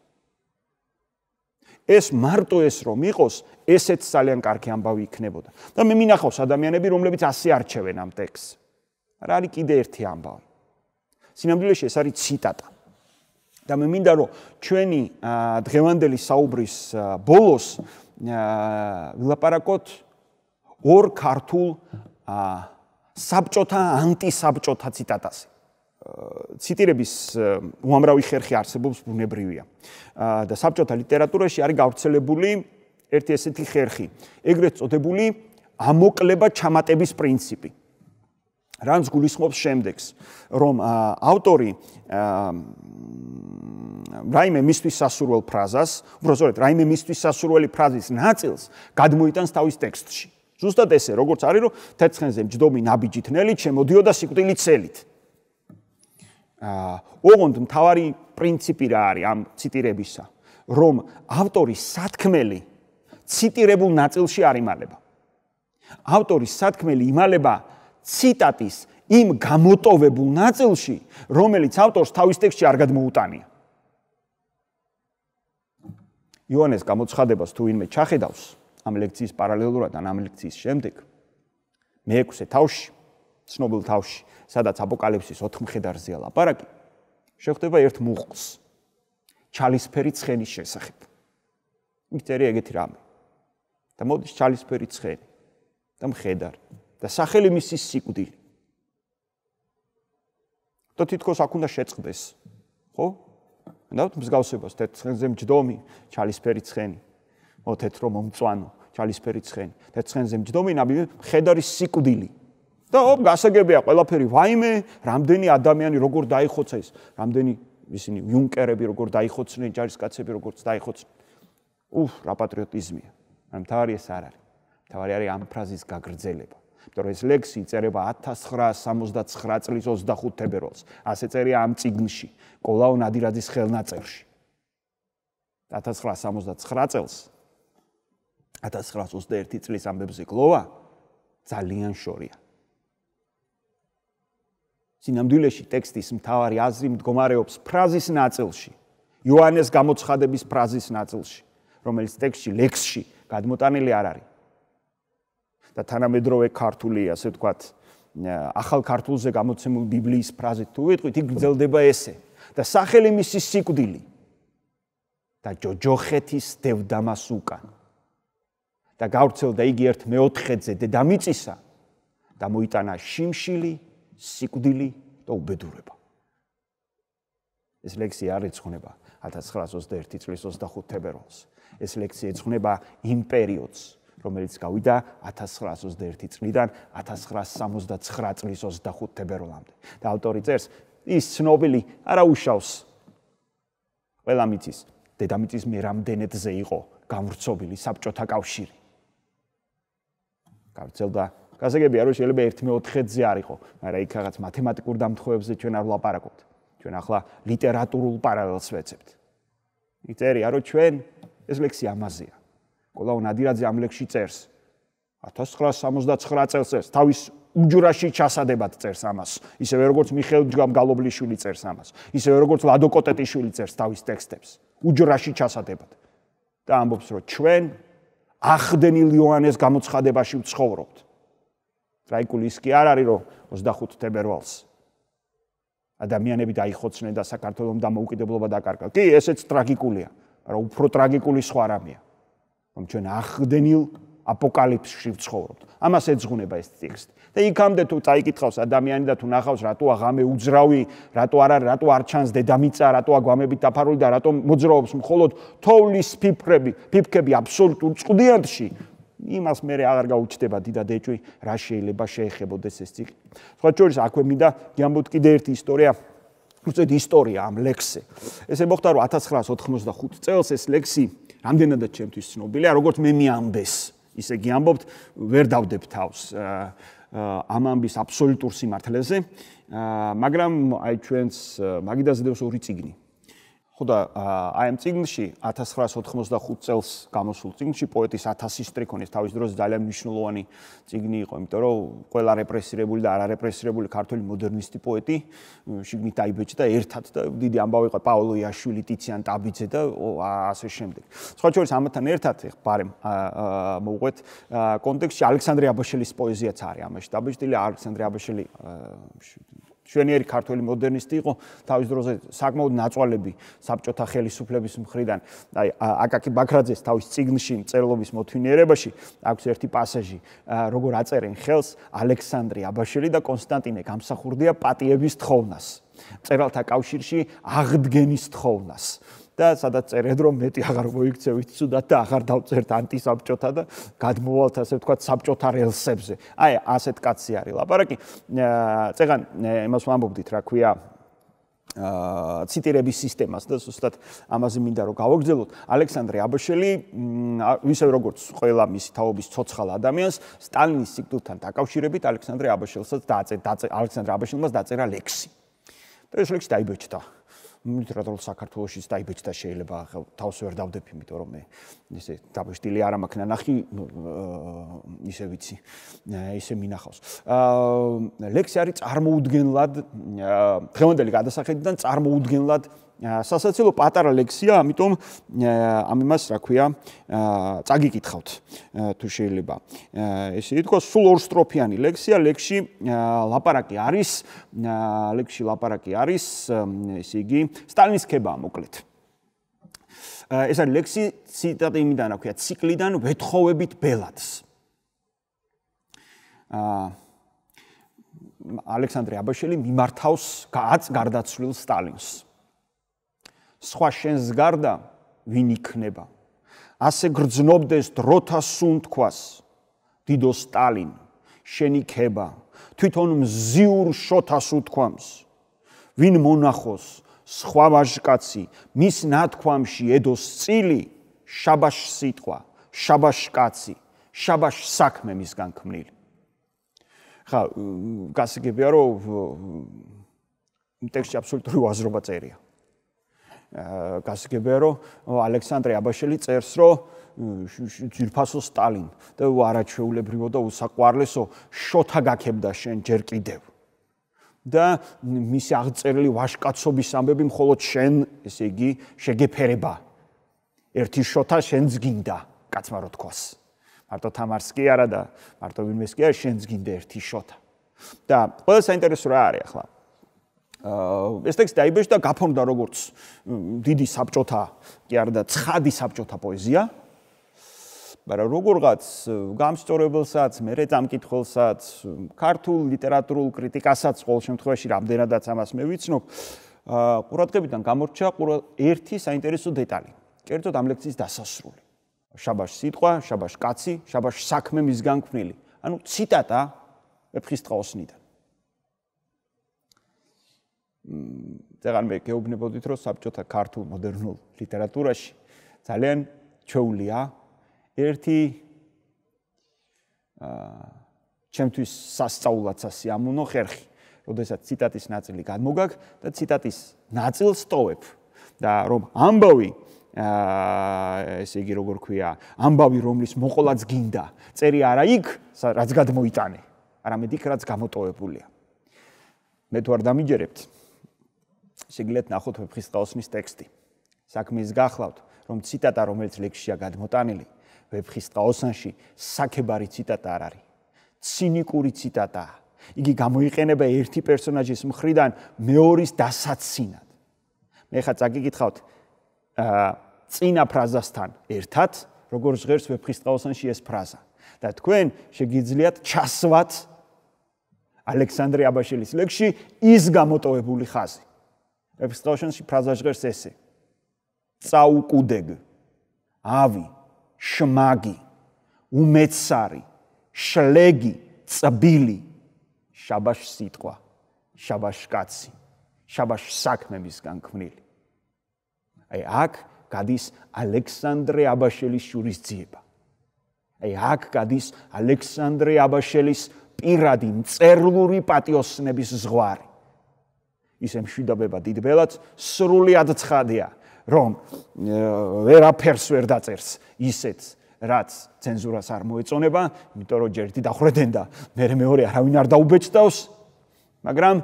ეს მარტო ეს რომ იყოს, ესეც ძალიან კარგი ამბავი იქნებოდა. და მე მინახავს ადამიანები, რომლებიც ასე არჩევენ ამ ტექსს. რა არის კიდე ერთი ამბავი? სინამდვილეში ეს არის ციტატა. და მე მინდა რომ ჩვენი დღევანდელი საუბრის ბოლოს ვილაპარაკოთ ორ ქართულ საბჭოთა ანტისაბჭოთა ციტატაზე. ციტირების უამრავი ხერხი არსებობს ბუნებრივია. და საბჭოთა ლიტერატურაში არის გავრცელებული ერთი ესეთი ხერხი, ეგრეთ წოდებული ამოკლება ჩამატების პრინციპი. რანც გულისხმობს შემდეგს, რომ ავტორი რაიმე მისთვის სასურველ ფრაზას, უფრო სწორედ, რაიმე მისთვის სასურველი ფრაზის ნაწილს გადმოიტანს თავის ტექსტში. ზუსტად ესე, როგორც არის, რომ თეცხენზე მჯდომი ნაბიჯითნელი შემოდიოდა სიკვდილით ცელით. აა, ოღონდ მთავარი პრინციპი რა არის ამ ციტირებისა, რომ ავტორის სათქმელი ციტირებულ ნაწილში არ იმალება. ავტორის სათქმელი იმალება ციტატის იმ გამოტოვებულ ნაწილში, რომელიც ავტორს თავის ტექსტში არ გადმოუტანია. იონეს გამოცხადებას თუ ინმე ჩახედავს ამ ლექციის პარალელურად ან ამ ლექციის შემდეგ მეექვსე თავში ცნობილ თავში სადაც აპოკალიფსის 4 მხედარზეა ლაპარაკი შეხვდება ერთ მუხლს ჩალისფერი ცხენის შესახებ იქ წერია ეგეთი რამე და მოდის ჩალისფერი ცხენი და მხედარი და სახელი მისი სიკვდილი. და თითქოს აქ უნდა შეწყდეს, ხო? და მსგავსებას თეთრზე მჯდომი, ჩალისფერი ცხენი. ო თეთრო მომწვანო, ჩალისფერი ცხენი. თეთრზე მჯდომი ნაბი მხედარი სიკვდილი. და ოპ გასაგებია ყველაფერი, ვაიმე, რამდენი ადამიანი როგორ დაიხოცეს, რამდენი ისინი იუნკერები როგორ დაიხოცნენ, ჯარისკაცები როგორც დაიხოცნენ. უფ, რა პატრიოტიზმია. ამ თავარია სარალი. თავარი არის ამ ფრაზის გაგრძელება. იმიტომ რომ ეს ლექსი წერება 1969 წლის 25 თებერვალს, ასე წერია ამ ციგნში, კოლაუ ნადირაძის ხელნაწერში. 1969 წელს 1921 წლის ამბებზე გლოვა ძალიან შორია. სინამდვილეში ტექსტის მთავარი აზრი მდგომარეობს ფრაზის ნაწილში, იოანეს გამოცხადების ფრაზის ნაწილში, რომელიც ტექსტში ლექსში გადმოტანილი არ არის. და თანამედროვე ქართული, ასე ვთქვათ, ახალ ქართულზე გამოცემულ ბიბლიის ფრაზით თუ ეთქვით, იქ გრძელდება ესე და სახელი მისი სიკვდილი და ჯოჯოხეთის დევდამას უკან და გავრცელდა იგი ერთ მეოთხედზე დედამიწისა და მოიტანა შიმშილი, სიკვდილი და უბედურება. ეს ლექსი არ ეცხნება 1921 წლის 25 თებერვალს. ეს ლექსი ეცხნება იმ პერიოდს, რომელიც გავიდა 1921 წლიდან 1969 წლის 25 თებერვლამდე. და ავტორი წერს: ის ცნობილი არა უშავს. ყველა მიწის დედამიწის მერამდენეთზე იყო გამრწობილი საბჭოთა კავშირი. გავრცელდა გასაგები არ შეიძლება 1/4-ზე არისო, მაგრამ იქ რაღაც მათემატიკურ დამთხოვებზე ჩვენ არ ვლაპარაკობთ. ჩვენ ახლა ლიტერატურულ პარალელს ვეცებთ. იწერი, არო ჩვენ ეს ლექსი ამაზეა. კოლაუ ნადირაძე ამ ლექსში წერს 1969 წელს ეს თავის უჯრაში ჩასადებად წერს ამას ისევე როგორც მიხეილ გამგალობლიშვილი წერს ამას ისევე როგორც ლადო კოტეტიშვილი წერს თავის ტექსტებს უჯრაში ჩასადებად და ამბობს რომ ჩვენ ახდენილ იოანეს გამოცხადებაში ვცხოვრობთ რაიკულის კი არ არის რომ 25 თებერვალს ადამიანები დაიხოცნენ და საქართველოს დამოუკიდებლობა დაკარგა კი ესეც ტრაგიკულია მაგრამ უფრო ტრაგიკული სხვა რამეა რომ ჩვენ ახდენილ აპოკალიფსში ვცხოვრობთ. ამას ეძღუნება ეს ტექსტი. და იქამდე თუ წაიკითხავს ადამიანი და თუ ნახავს რატო აღამე უძრავი, რატო არა, რატო არ ჩანს დედამიწა, რატო აგვამები დაფარული და რატო მოძრაობს მხოლოდ თოვლის ფიფრები, ფიფქები აბსოლუტურ წყდიანში, იმას მე აღარ გაუჩნდება დიდად ეჭვი, რა შეიძლება შეეხებოდეს ეს ციკლი. სხვა შორის აქვე მინდა გიამბოთ კიდე ერთი ისტორია. უცეთ ისტორია ამ ლექსზე. ესე მოხდა რომ 1985 წელს ეს ლექსი რამდენადაც ჩემთვის ცნობილია, როგორც მე მიამბეს, ისე გიამბობთ, ვერ დავდებ თავს ამ ამბის აბსოლუტურ სიმართლეზე, მაგრამ აი ჩვენს მაგიდაზე დევს ორი წიგნი. ხოდა აი ამ წიგნში 1985 წელს გამოსულ წიგნში პოეტის 1000 სტრიქონის თავის დროზე ძალიან მნიშვნელოვანი წიგნი იყო, იმიტომ რომ ყველა რეპრესირებული და არარეპრესირებული ქართული მოდერნისტი პოეტი შიგნით აიბეჭდა ერთად და დიდი ამბავი ყო პაოლო იაშვილი, ტიციან ტაბიძე და ასე შემდეგ. სხვა შორის ამათთან ერთად ხარემ მოუყვეთ კონტექსტში ალექსანდრე აბაშელის პოეზიაც არის ამაში. დაბეჭდილი ალექსანდრე აბაშელი შვენიერი ქართული მოდერნისტი იყო თავის დროზე საკმაოდ ნაწვალები საბჭოთა ხელისუფლების მხრიდან აი აკაკი ბაგრაძეს თავის ციგნში წერლობის მოთვინიერებაში აქვს ერთი პასაჟი როგორ აწერენ ხელს ალექსანდრე აბაშელი და კონსტანტინე გამსახურდია პატიების თხოვნას წერალთა კავშირში აღდგენის თხოვნას და სადაც წერეთ რომ მეტი აღარ მოიქცევით ცუდად და აღარ დავწერთ ანტისაბჭოთა და გადმოვალთ ასე ვთქვათ საბჭოთა რელსებზე. აი ასეთ კაცი არის ლაპარაკი. წეგან იმას ვამბობდით რა ქვია აა ციტირების სისტემას და ზუსტად ამაზე მინდა რომ გავაგრძელოთ. ალექსანდრე აბაშელი, ვისე როგორც ყველა მისი თაობის ცოცხალ ადამიანს, სტალინის სიკვდილთან დაკავშირებით ალექსანდრე აბაშელსაც დააწერა ალექსანდრე აბაშელმა დააწერა ლექსი. და ეს ლექსი დაიბეჭდა. აა მით რა თქმა უნდა საქართველოსიც დაიბეჭდა შეიძლება თავს ვერ დავდებ იმიტომ რომ მე ისე დაბეჭდილი არ ამაქ ნანახი ისე ვიცი ისე მინახავს აა ლექსი არის წარმოუდგენლად დღევანდელი გადასახედიდან წარმოუდგენლად სასაცილო პატარა ლექსია, ამიტომ ამ იმას, რა ქვია, წაგიკითხავთ, თუ შეიძლება. ესე იგი, თქო, სულ ორ スト როფიანი ლექსია, ლექსი ლაპარაკი არის, ლექსი ლაპარაკი არის, ესე იგი, სტალინსკება მოკლედ. ეს არის ლექსი ციტატა იმიდან, რა ქვია, ციკლიდან ვეთხოვებით ბელადს. აა ალექსანდრე აბაშელი მიმართავს გაც გარდაცვლილ სტალინს. სხვა შენს გარდა ვინ იქნება? ასე გრძნობდეს დროთა სუნთქვას დიდო სტალინ შენი ხება თვითონ მზიურ შოთას უთქვამს ვინ მონახოს სხვა ვაჟკაცი მის ნათქვამში ედოს წილი შაბაშ სიტყვა შაბაშ კაცი შაბაშ საქმე მისგან ქმნილ ხა გასაგებია რომ ტექსტი აბსოლუტური აზრობა წერია გასგებია რომ ალექსანდრე აბაშელი წერს რომ ძირფასო სტალინ და არაჩეულებრივო და უსაყვარლესო შოთა გაქებდა შენ ჯერ კიდევ და მისი აღწერილი ვაშკაცობის ამბები მხოლოდ შენ ესე იგი შეგეფერება ერთი შოთა შენს გინდა კაცმა რო თქოს მარტო თამარს კი არა და მარტო ვინმეს კი არა შენს გინდა ერთი შოთა და ყველა საინტერესო რა არის ახლა ეს ტექსტი დაიბეჭდა გაფორმდა როგორც დიდი საბჭოთა კი არა და ცხადი საბჭოთა პოეზია მაგრამ როგორღაც გამსწორებელსაც მეરે წამკითხველსაც ქართულ ლიტერატურულ კრიტიკასაც ყოველ შემთხვევაში რამდენადაც ამას მევიცნობ ყურადღებიდან გამორჩა ერთი საინტერესო დეტალი კერძოდ ამ ლექციის დასასრული შაბაშ სიტყვა შაბაშ კაცი შაბაშ საქმე მისგან ქმნილი ანუ ციტატა ეფხისტყაოსნიდან ზეგან მე გეუბნებოდით რომ საბჭოთა ქართულ მოდერნულ ლიტერატურაში ძალიან ჩეულია ერთი აა ჩემთვის სასწაულაცასი ამუნო ხერხი როდესაც ციტატის ნაწილი გამოგაქვს და ციტატის ნაწილს ტოვებ და რომ ამბავი აა ესე იგი როგორ ქვია ამბავი რომლის მოყოლაც გინდა წერი არა იქ რაც გადმოიტანე არამედ იქ რაც გამოტოვებულია მე თუ არ დამიჯერებთ შეგიძლიათ ნახოთ ვეფხისტყაოსნის ტექსტი. საქმის გახლავთ, რომ ციტატა, რომელიც ლექსშია გადმოტანილი, ვეფხისტყაოსანში საკებარი ციტატა არ არის. ცინიკური ციტატა. იგი გამოიყენება ერთი პერსონაჟის მხრიდან მეორის დასაცინად. მე ხა წაგიკითხავთ აა წინა ფრაზასთან ერთად, როგორ ჟღერს ვეფხისტყაოსანში ეს ფრაზა. და თქვენ შეგიძლიათ ჩასვათ ალექსანდრე აბაშელის ლექსში ის გამოტოვებული ხაზი. ეპისტოლაში ფრაზა ჟღერს ესე. წაუკუდეგ. ავი, შმაგი, უმეცარი, შლეგი, წბილი. შაბაშ სიტყვა. შაბაშ კაცი. შაბაშ საქმემისგან ქმნილი. აი აქ გადის ალექსანდრე აბაშელის შურისძიება. აი აქ გადის ალექსანდრე აბაშელის პირადი მწერლური პატიოსნების ზღვარი. ისე მშვიდობა დიდ ბელაც სრულად ცხადია რომ ვერაფერს ვერ დაწერს ისეთს რაც ცენზურას არ მოეწონება იმიტომ რომ ჯერ ერთი დახრედენდა მერე მეორე არავინ არ დაუბეჭდავს მაგრამ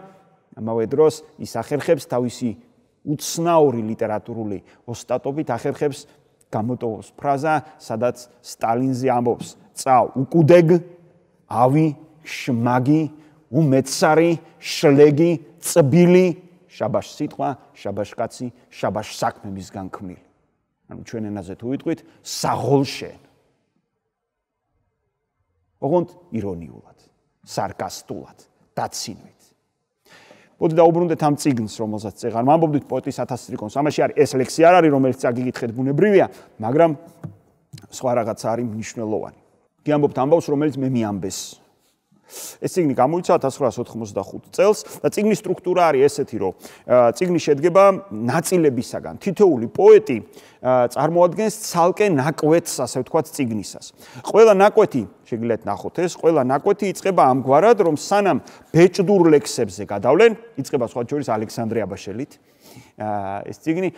ამავე დროს ის ახერხებს თავისი უცნაური ლიტერატურული ოსტატობით ახერხებს გამოტოვოს ფრაზა სადაც სტალინზე ამბობს წავ უკუდეგ ავი შმაგი უმეცარი შლეგი წბილი შაბაშ სიტყვა შაბაშ კაცი შაბაშ საქმემის განკმილი ანუ ჩვენ ენაზე თუ ვიტყვით საღოლშე ოღონდ ირონიულად სარკასტულად დაცინვით მოდი დაუბრუნდეთ ამ ციგნს რომელსაც წეღარ მამბობდით პოეტის 1000 რიგონს ამაში არის ეს ლექსი არ არის რომელიც აგიგითხეთ ბუნებრივია მაგრამ სხვა რაღაც არის მნიშვნელოვანი გიამბობთ ამბავს რომელიც მე მიამბეს ეს წიგნი გამოიცა 1985 წელს და წიგნის სტრუქტურა არის ესეთი, რომ წიგნი შედგება ნაწილებისაგან. თითოეული პოეტი წარმოადგენს ცალკე ნაკვეთს, ასე ვთქვათ, წიგნისას. ყველა ნაკვეთი, შეგიძლიათ ნახოთ ეს, ყველა ნაკვეთი იწება ამგვარად, რომ სანამ ბეჭდურ ლექსებზე გადავლენ, იწება სხვა შორის ალექსანდრე აბაშელით. ეს ციგნი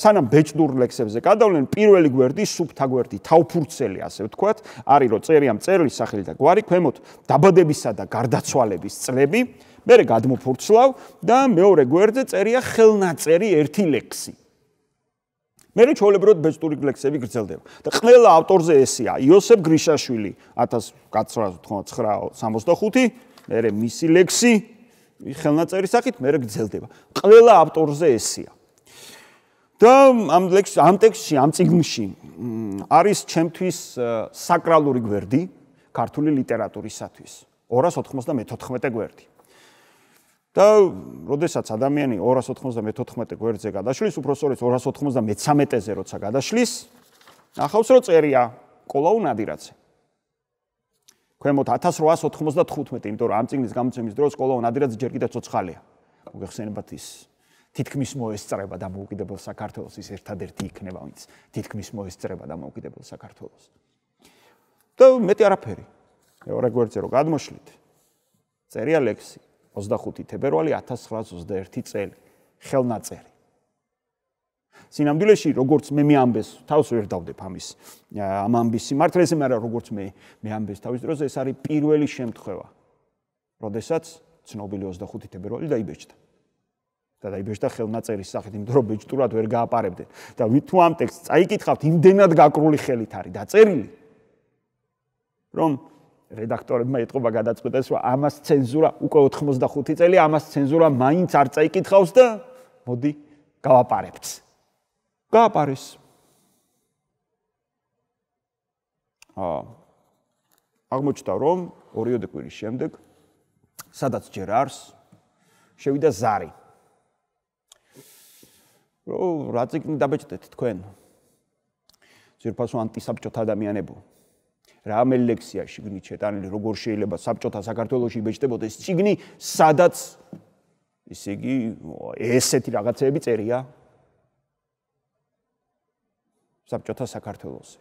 სანამ ბეჭდურ ლექსებზე გადავლენ პირველი გვერდი სუფთა გვერდი თავფურცელი ასე ვთქვათ არის რომ წერია მწერლის სახელი და გვარი ქვემოთ დაბადებისა და გარდაცვალების წლები მე გადმოფურცლავ და მეორე გვერდზე წერია ხელნაწერი ერთი ლექსი მე ჩოლებროდ ბეჭდური ლექსები გრძელდება და ყველა ავტორზე ესია იოსებ გრიშაშვილი 1999 65 მე მისი ლექსი ხელნაწერის სახით მე გრძელდება. ყველა ავტორზე ესია. და ამ ლექსში, ამ ტექსში, ამ ციგნში არის ჩემთვის საკრალური გვერდი ქართული ლიტერატურისათვის. 294 გვერდი. და როდესაც ადამიანი 294 გვერდზე გადაშლის, უფრო სწორედ 293-ზე როცა გადაშლის, ახავს რო წერია კოლაუნადი რაცე. ქვემოთ 1895, იმიტომ რომ ამ წიგნის გამოცემის დროს კოლო ნადირაძე ჯერ კიდე ცოცხალია. მოგეხსენებათ ის თითქმის მოესწრება დამოუკიდებელ საქართველოს ის ერთადერთი იქნება, ვინც თითქმის მოესწრება დამოუკიდებელ საქართველოს. და მეტი არაფერი. მეორე გვერდზე რომ გადმოშლით. წერია ლექსი 25 თებერვალი 1921 წელი. ხელნაწერი. სინამდვილეში როგორც მე მეამბეს თავს ვერ დავდებ ამის ამ ამბის სიმართლეს მაგრამ როგორც მე მეამბეს თავის დროზე ეს არის პირველი შემთხვევა როდესაც ცნობილი 25 თებერვალი დაიბეჭდა და დაიბეჭდა ხელნაწერის სახით იმ დროს ბეჭტურად ვერ გააპარებდნენ და თუ ამ ტექსტს წაიკითხავთ იმდენად გაკრული ხელით არის დაწერილი რომ რედაქტორებმა ეთყობა გადაწყვეტეს რომ ამას ცენზურა უკვე 85 წელი ამას ცენზურა მაინც არ წაიკითხავს და მოდი გავაპარებთ გააპარეს. აა აღმოჩნდა რომ ორიოდე კვირის შემდეგ სადაც ჯერ არს შევიდა ზარი. ო რა ციკნი დაბეჭდეთ თქვენ? ძირფასო ანტისაბჭოთა ადამიანებო. რა მელექსიაში გნით შეტანილი როგორ შეიძლება საბჭოთა საქართველოსი იბეჭდებოდეს ციკნი სადაც ისე იგი ესეთი რაღაცეები წერია საბჭოთა საქართველოსი.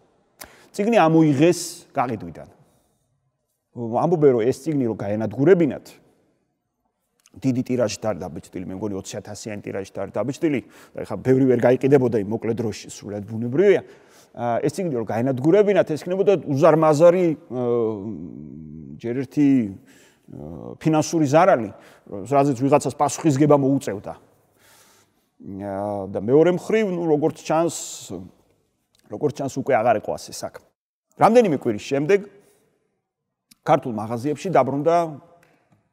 ციგნი ამოიღეს გაყიდვიდან. ამბობენ რომ ეს ციგნი რომ გაენადგურებინათ დიდი ტირაჟი და დაბეჭდილი, მე მგონი 20000-იანი ტირაჟი და დაბეჭდილი, და ეხლა ბევრი ვერ გაიყიდებოდა იმ მოკლე დროში, სულად ბუნებრივია. ეს ციგნი რომ გაენადგურებინათ, ეს იქნებოდა უზარმაზარი ჯერ ერთი ფინანსური ზარალი, რაზეც ვიღაცას პასუხისგება მოუწევდა. და მეორე მხრივ, ну, როგორც ჩანს, როგორც ჩანს უკვე აღარ ეყო ასე საქმე. რამდენიმე კვირის შემდეგ ქართულ მაღაზიებში დაბრუნდა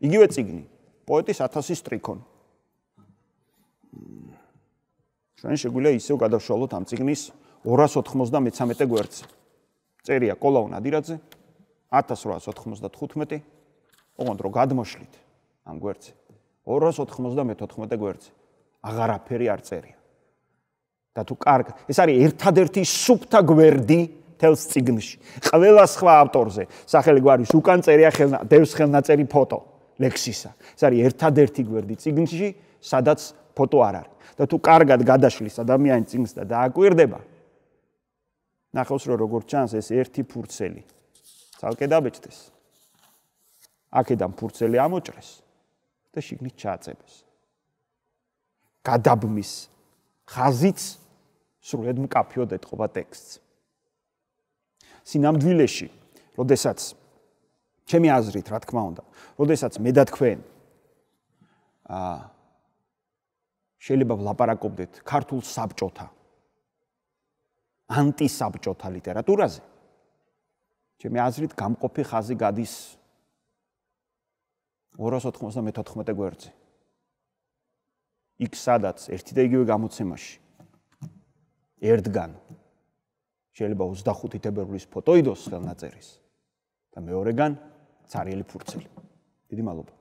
იგივე ციგნი, პოეტის 1000 სტრიქონი. ჩვენ შეგვიძლია ისევ გადავშალოთ ამ ციგნის 293-ე გვერდზე. წერია კოლაუნ ადირაძე 1895. ოღონდ რომ გადმოშლით ამ გვერდზე 294-ე გვერდზე აღარაფერი არ წერია. და თუ კარგ, ეს არის ერთადერთი სუფთა გვერდი თელს ციგნში. ყველა სხვა ავტორზე სახელი გვარის უკან წერია ხელნა, დევს ხელნაწერი ფოტო ლექსისა. ეს არის ერთადერთი გვერდი ციგნში, სადაც ფოტო არ არის. და თუ კარგად გადაშლის ადამიანი ციგნს და დააკვირდება, ნახავს რომ როგორ ჩანს ეს ერთი ფურცელი. ცალკე დაბეჭდეს. აქედან ფურცელი ამოჭრეს და შიგნით ჩააწებს. გადაბმის ხაზიც სრულად მკაფიოდ ეთყობა ტექსტს. სინამდვილეში, როდესაც ჩემი აზრით, რა თქმა უნდა, როდესაც მე და თქვენ ა შეიძლება ვლაპარაკობდეთ ქართულ საბჭოთა ანტისაბჭოთა ლიტერატურაზე. ჩემი აზრით, გამყოფი ხაზი გადის 294 გვერდზე. იქ სადაც ერთი და იგივე გამოცემაში ერთგან შეიძლება 25 თებერვლის ფოტოიდოს ხელნაწერის და მეორეგან ცარიელი ფურცელი დიდი მადლობა